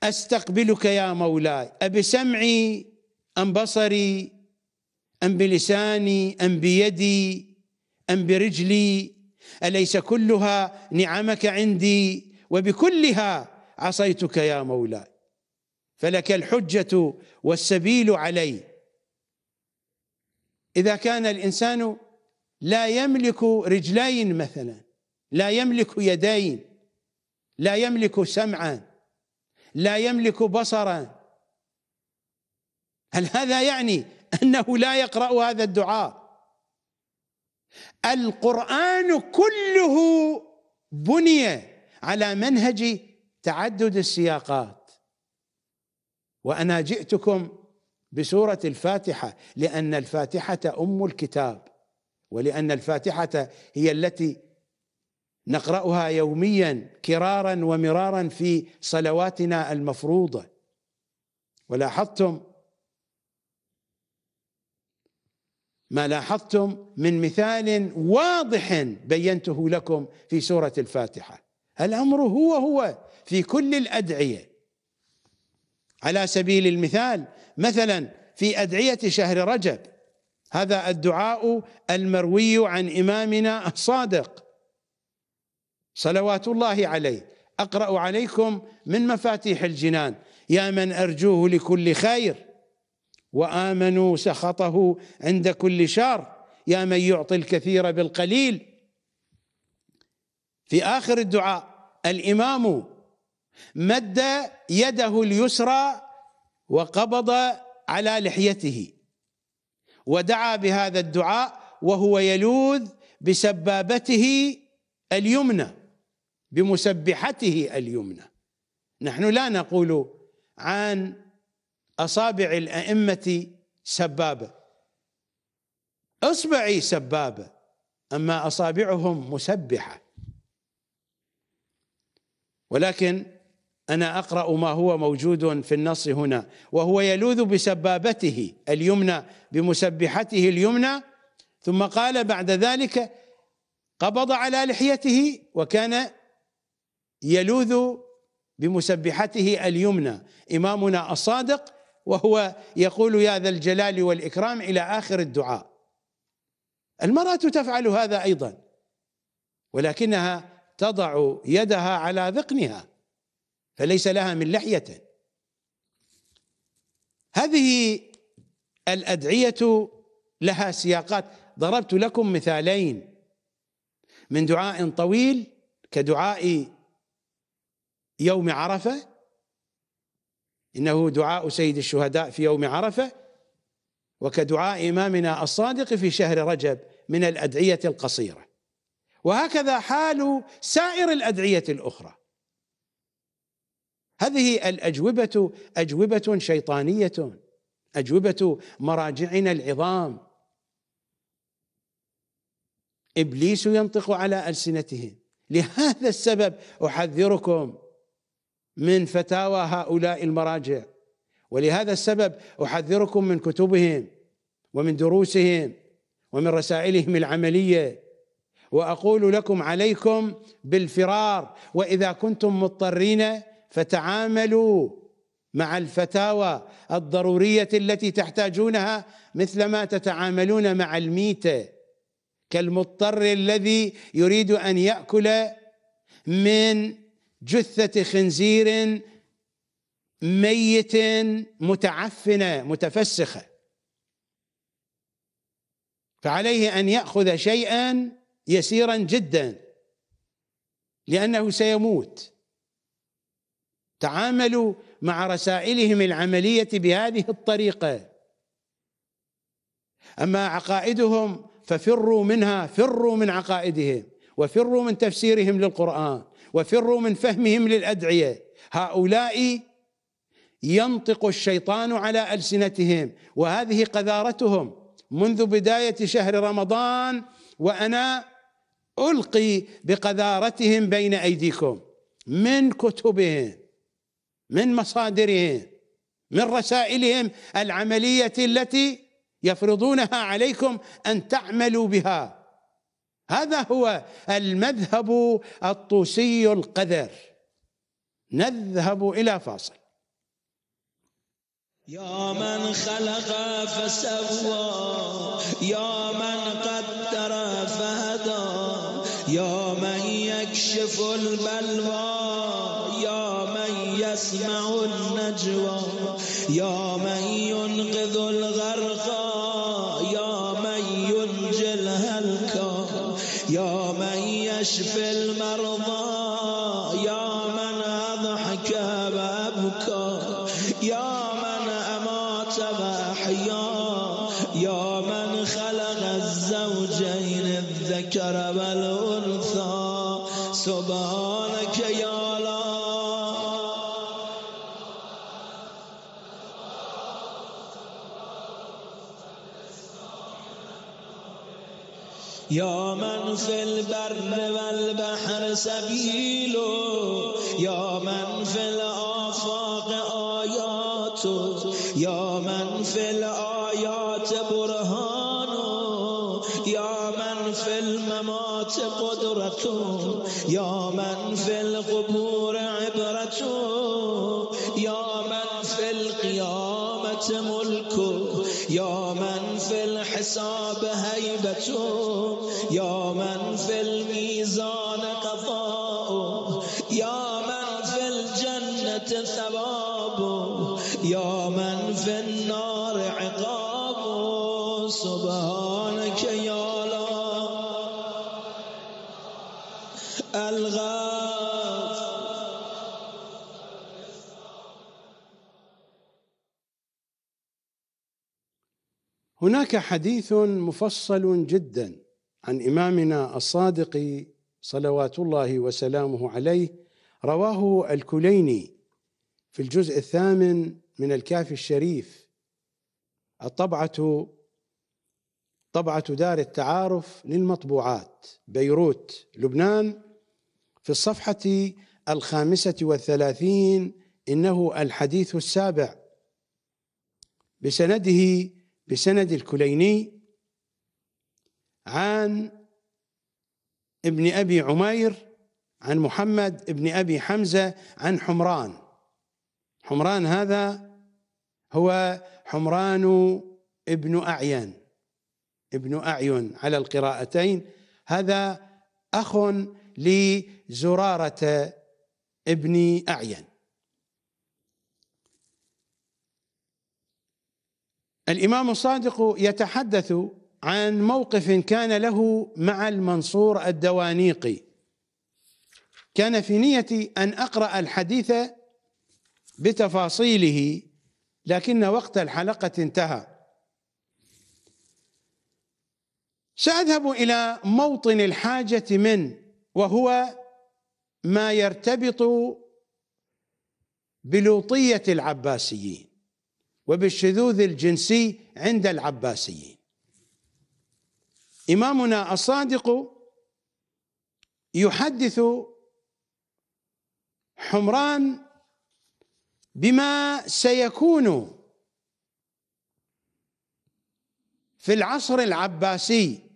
أستقبلك يا مولاي أبسمعي أم بصري أم بلساني أم بيدي أم برجلي أليس كلها نعمك عندي وبكلها عصيتك يا مولاي فلك الحجة والسبيل علي إذا كان الإنسان لا يملك رجلين مثلا لا يملك يدين لا يملك سمعا لا يملك بصرا هل هذا يعني أنه لا يقرأ هذا الدعاء القرآن كله بني على منهج تعدد السياقات وأنا جئتكم بسورة الفاتحة لأن الفاتحة أم الكتاب ولأن الفاتحة هي التي نقرأها يوميا كرارا ومرارا في صلواتنا المفروضة ولاحظتم ما لاحظتم من مثال واضح بينته لكم في سوره الفاتحه الامر هو هو في كل الادعيه على سبيل المثال مثلا في ادعيه شهر رجب هذا الدعاء المروي عن امامنا الصادق صلوات الله عليه اقرا عليكم من مفاتيح الجنان يا من ارجوه لكل خير وامنوا سخطه عند كل شار يا من يعطي الكثير بالقليل في اخر الدعاء الامام مد يده اليسرى وقبض على لحيته ودعا بهذا الدعاء وهو يلوذ بسبابته اليمنى بمسبحته اليمنى نحن لا نقول عن اصابع الائمه سبابه اصبعي سبابه اما اصابعهم مسبحه ولكن انا اقرا ما هو موجود في النص هنا وهو يلوذ بسبابته اليمنى بمسبحته اليمنى ثم قال بعد ذلك قبض على لحيته وكان يلوذ بمسبحته اليمنى امامنا الصادق وهو يقول يا ذا الجلال والإكرام إلى آخر الدعاء المرأة تفعل هذا أيضا ولكنها تضع يدها على ذقنها فليس لها من لحية هذه الأدعية لها سياقات ضربت لكم مثالين من دعاء طويل كدعاء يوم عرفه إنه دعاء سيد الشهداء في يوم عرفة وكدعاء إمامنا الصادق في شهر رجب من الأدعية القصيرة وهكذا حال سائر الأدعية الأخرى هذه الأجوبة أجوبة شيطانية أجوبة مراجعنا العظام إبليس ينطق على ألسنتهم لهذا السبب أحذركم من فتاوى هؤلاء المراجع ولهذا السبب احذركم من كتبهم ومن دروسهم ومن رسائلهم العمليه واقول لكم عليكم بالفرار واذا كنتم مضطرين فتعاملوا مع الفتاوى الضروريه التي تحتاجونها مثلما تتعاملون مع الميته كالمضطر الذي يريد ان ياكل من جثه خنزير ميت متعفنه متفسخه فعليه ان ياخذ شيئا يسيرا جدا لانه سيموت تعاملوا مع رسائلهم العمليه بهذه الطريقه اما عقائدهم ففروا منها فروا من عقائدهم وفروا من تفسيرهم للقران وفروا من فهمهم للأدعية هؤلاء ينطق الشيطان على ألسنتهم وهذه قذارتهم منذ بداية شهر رمضان وأنا ألقي بقذارتهم بين أيديكم من كتبهم من مصادرهم من رسائلهم العملية التي يفرضونها عليكم أن تعملوا بها هذا هو المذهب الطوسي القذر نذهب إلى فاصل يا من خلق فسوى يا من قدر فهدى يا من يكشف البلوى يا من يسمع النجوى هناك حديث مفصل جدا عن إمامنا الصادق صلوات الله وسلامه عليه رواه الكليني في الجزء الثامن من الكافي الشريف الطبعة طبعة دار التعارف للمطبوعات بيروت لبنان في الصفحة الخامسة والثلاثين إنه الحديث السابع بسنده بسند الكليني عن ابن أبي عمير عن محمد ابن أبي حمزة عن حمران حمران هذا هو حمران ابن أعين ابن أعين على القراءتين هذا أخ لزرارة ابن أعين الامام الصادق يتحدث عن موقف كان له مع المنصور الدوانيقي كان في نيتي ان اقرا الحديث بتفاصيله لكن وقت الحلقه انتهى ساذهب الى موطن الحاجه من وهو ما يرتبط بلوطيه العباسيين وبالشذوذ الجنسي عند العباسيين إمامنا الصادق يحدث حمران بما سيكون في العصر العباسي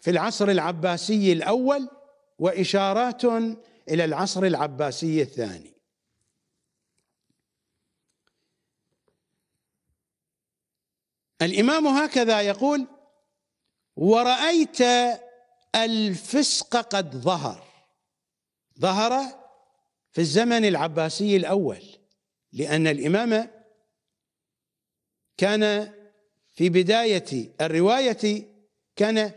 في العصر العباسي الأول وإشارات إلى العصر العباسي الثاني الإمام هكذا يقول ورأيت الفسق قد ظهر ظهر في الزمن العباسي الأول لأن الإمام كان في بداية الرواية كان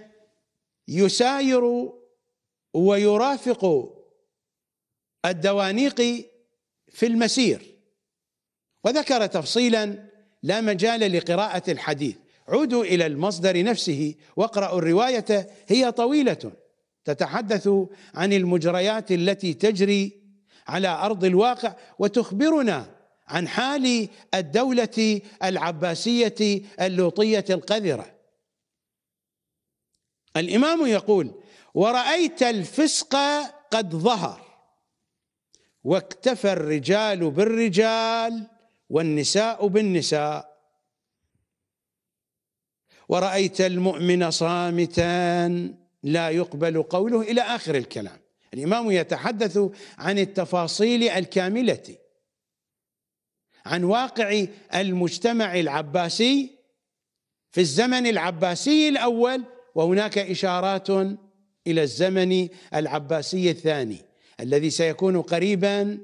يساير ويرافق الدوانيق في المسير وذكر تفصيلا لا مجال لقراءة الحديث عودوا إلى المصدر نفسه واقرأوا الرواية هي طويلة تتحدث عن المجريات التي تجري على أرض الواقع وتخبرنا عن حال الدولة العباسية اللوطية القذرة الإمام يقول ورأيت الفسق قد ظهر واكتفى الرجال بالرجال والنساء بالنساء ورأيت المؤمن صامتا لا يقبل قوله إلى آخر الكلام الإمام يتحدث عن التفاصيل الكاملة عن واقع المجتمع العباسي في الزمن العباسي الأول وهناك إشارات إلى الزمن العباسي الثاني الذي سيكون قريبا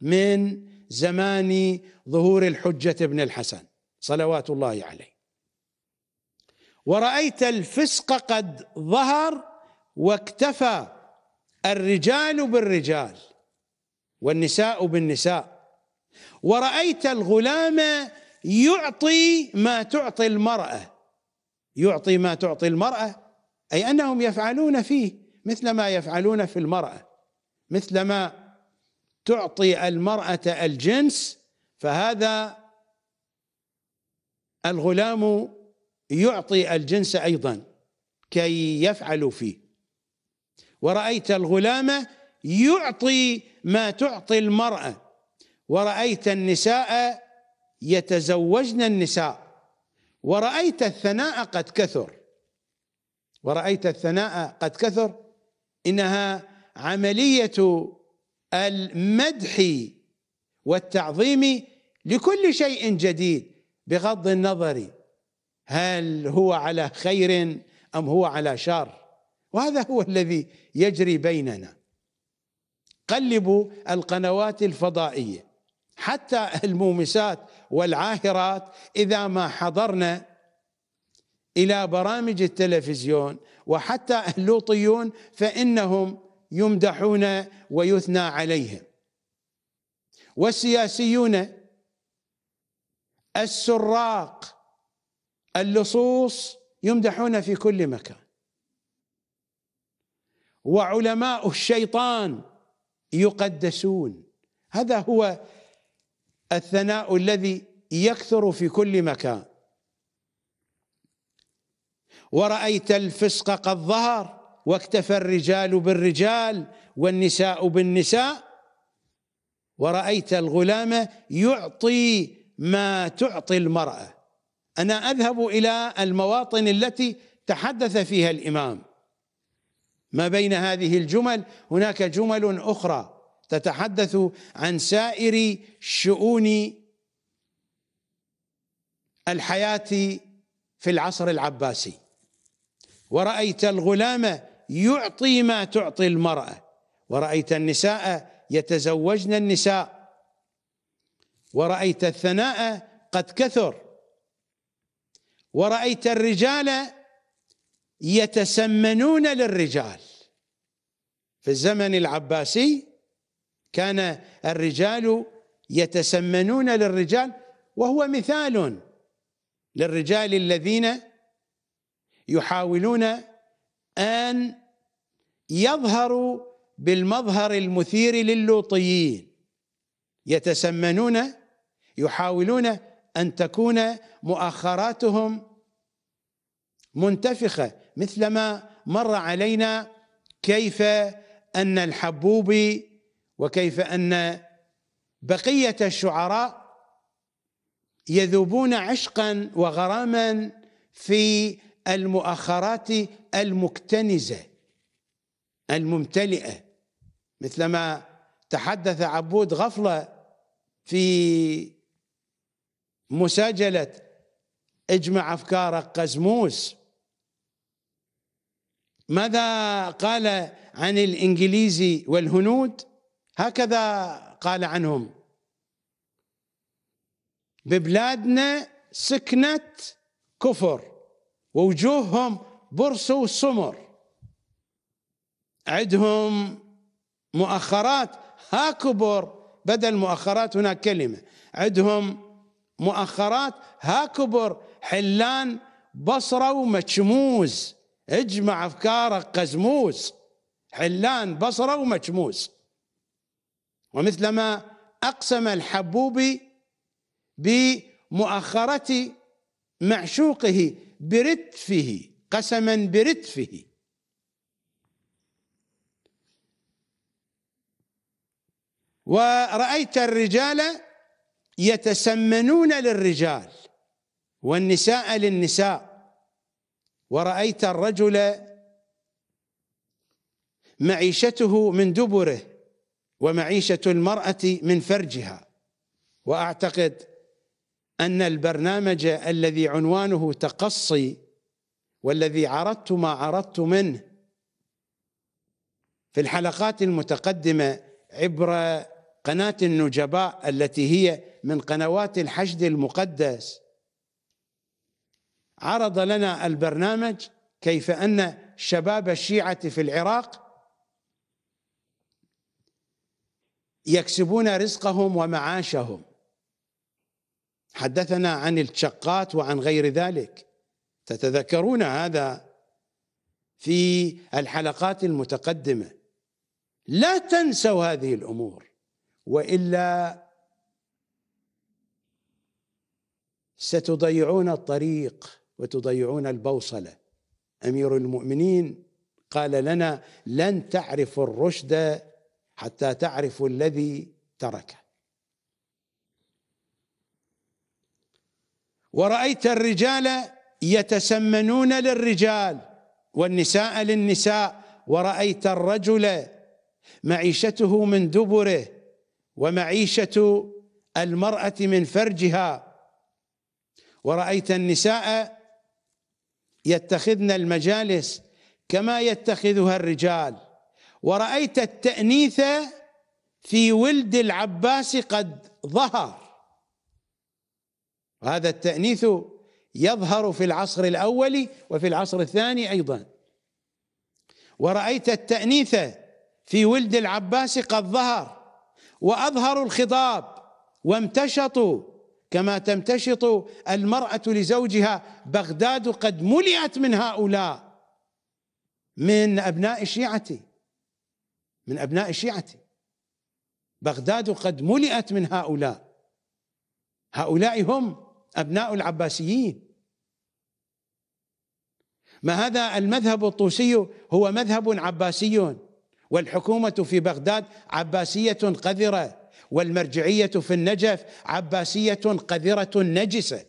من زمان ظهور الحجة ابن الحسن صلوات الله عليه ورأيت الفسق قد ظهر واكتفى الرجال بالرجال والنساء بالنساء ورأيت الغلام يعطي ما تعطي المرأة يعطي ما تعطي المرأة أي أنهم يفعلون فيه مثل ما يفعلون في المرأة مثل ما تعطي المرأة الجنس فهذا الغلام يعطي الجنس أيضا كي يفعل فيه ورأيت الغلام يعطي ما تعطي المرأة ورأيت النساء يتزوجن النساء ورأيت الثناء قد كثر ورأيت الثناء قد كثر إنها عملية المدح والتعظيم لكل شيء جديد بغض النظر هل هو على خير ام هو على شر وهذا هو الذي يجري بيننا قلبوا القنوات الفضائيه حتى المومسات والعاهرات اذا ما حضرنا الى برامج التلفزيون وحتى اللوطيون فانهم يمدحون ويثنى عليهم والسياسيون السراق اللصوص يمدحون في كل مكان وعلماء الشيطان يقدسون هذا هو الثناء الذي يكثر في كل مكان ورأيت الفسق قد ظهر واكتفى الرجال بالرجال والنساء بالنساء ورأيت الغلام يعطي ما تعطي المرأة أنا أذهب إلى المواطن التي تحدث فيها الإمام ما بين هذه الجمل هناك جمل أخرى تتحدث عن سائر شؤون الحياة في العصر العباسي ورأيت الغلام يعطي ما تعطي المرأة ورأيت النساء يتزوجن النساء ورأيت الثناء قد كثر ورأيت الرجال يتسمنون للرجال في الزمن العباسي كان الرجال يتسمنون للرجال وهو مثال للرجال الذين يحاولون أن يظهروا بالمظهر المثير للوطيين يتسمنون يحاولون أن تكون مؤخراتهم منتفخة مثلما مر علينا كيف أن الحبوبي وكيف أن بقية الشعراء يذوبون عشقا وغراما في المؤخرات المكتنزة الممتلئة مثلما تحدث عبود غفلة في مساجلة اجمع أفكارك قزموس ماذا قال عن الإنجليزي والهنود هكذا قال عنهم ببلادنا سكنت كفر ووجوههم برص وسمر عندهم مؤخرات ها كبر بدل مؤخرات هناك كلمة عندهم مؤخرات ها كبر حلان بصرة ومشموز اجمع أفكارك قزموز حلان بصرة ومشموز ومثلما أقسم الحبوبي بمؤخرة معشوقه برتفه قسما برتفه ورأيت الرجال يتسمنون للرجال والنساء للنساء ورأيت الرجل معيشته من دبره ومعيشة المرأة من فرجها وأعتقد ان البرنامج الذي عنوانه تقصي والذي عرضت ما عرضت منه في الحلقات المتقدمه عبر قناه النجباء التي هي من قنوات الحشد المقدس عرض لنا البرنامج كيف ان شباب الشيعه في العراق يكسبون رزقهم ومعاشهم حدثنا عن الشقات وعن غير ذلك تتذكرون هذا في الحلقات المتقدمه لا تنسوا هذه الامور والا ستضيعون الطريق وتضيعون البوصله امير المؤمنين قال لنا لن تعرفوا الرشد حتى تعرفوا الذي تركه ورأيت الرجال يتسمنون للرجال والنساء للنساء ورأيت الرجل معيشته من دبره ومعيشة المرأة من فرجها ورأيت النساء يتخذن المجالس كما يتخذها الرجال ورأيت التأنيث في ولد العباس قد ظهر وهذا التأنيث يظهر في العصر الأول وفي العصر الثاني أيضا ورأيت التأنيث في ولد العباس قد ظهر وأظهروا الخضاب وامتشطوا كما تمتشط المرأة لزوجها بغداد قد ملئت من هؤلاء من أبناء الشيعة من أبناء الشيعة بغداد قد ملئت من هؤلاء هؤلاء هم أبناء العباسيين ما هذا المذهب الطوسي هو مذهب عباسي والحكومة في بغداد عباسية قذرة والمرجعية في النجف عباسية قذرة نجسة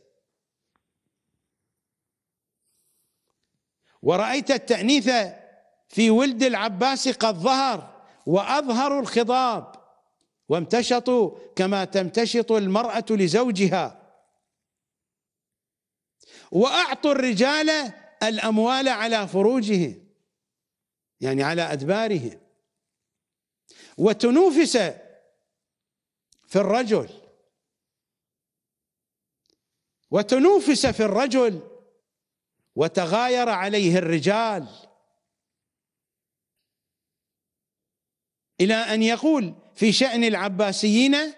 ورأيت التأنيث في ولد العباس قد ظهر وأظهروا الخضاب وامتشطوا كما تمتشط المرأة لزوجها وأعطوا الرجال الأموال على فروجهم يعني على أدبارهم وتنوفس في الرجل وتنوفس في الرجل وتغاير عليه الرجال إلى أن يقول في شأن العباسيين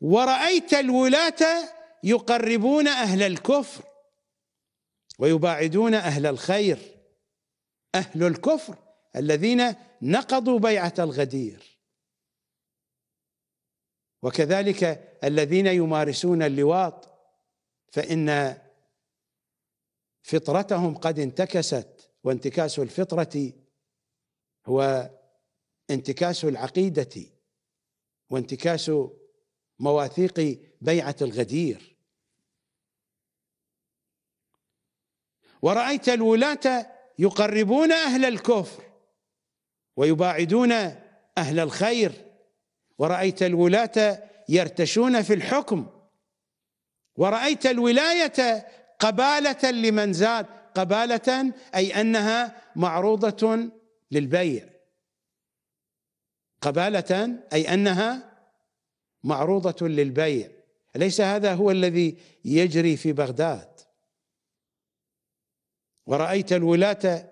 ورأيت الولاة يقربون أهل الكفر ويباعدون أهل الخير أهل الكفر الذين نقضوا بيعة الغدير وكذلك الذين يمارسون اللواط فإن فطرتهم قد انتكست وانتكاس الفطرة هو انتكاس العقيدة وانتكاس مواثيق بيعة الغدير ورأيت الولاة يقربون أهل الكفر ويباعدون أهل الخير ورأيت الولاة يرتشون في الحكم ورأيت الولاية قبالة لمن زاد قبالة أي أنها معروضة للبيع قبالة أي أنها معروضة للبيع أليس هذا هو الذي يجري في بغداد ورأيت الولاة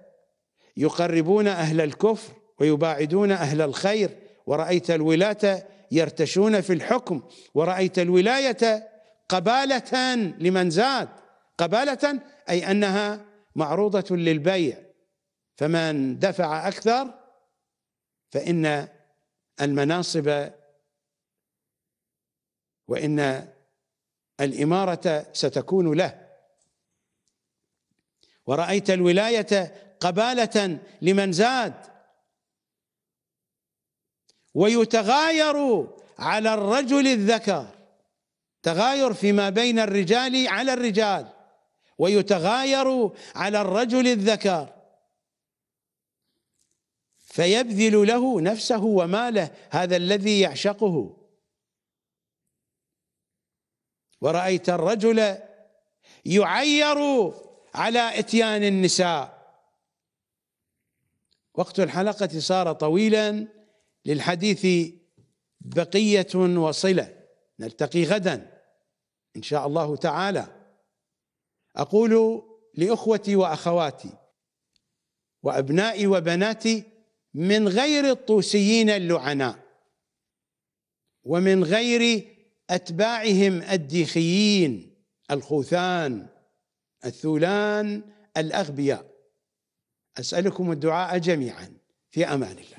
يقربون أهل الكفر ويباعدون أهل الخير ورأيت الولاة يرتشون في الحكم ورأيت الولاية قبالة لمن زاد قبالة أي أنها معروضة للبيع فمن دفع أكثر فإن المناصب وإن الإمارة ستكون له ورأيت الولاية قبالة لمن زاد ويتغاير على الرجل الذكر تغاير فيما بين الرجال على الرجال ويتغاير على الرجل الذكر فيبذل له نفسه وماله هذا الذي يعشقه ورأيت الرجل يعير على اتيان النساء وقت الحلقه صار طويلا للحديث بقيه وصله نلتقي غدا ان شاء الله تعالى اقول لاخوتي واخواتي وابنائي وبناتي من غير الطوسيين اللعناء ومن غير اتباعهم الديخيين الخوثان الثولان الأغبياء أسألكم الدعاء جميعا في أمان الله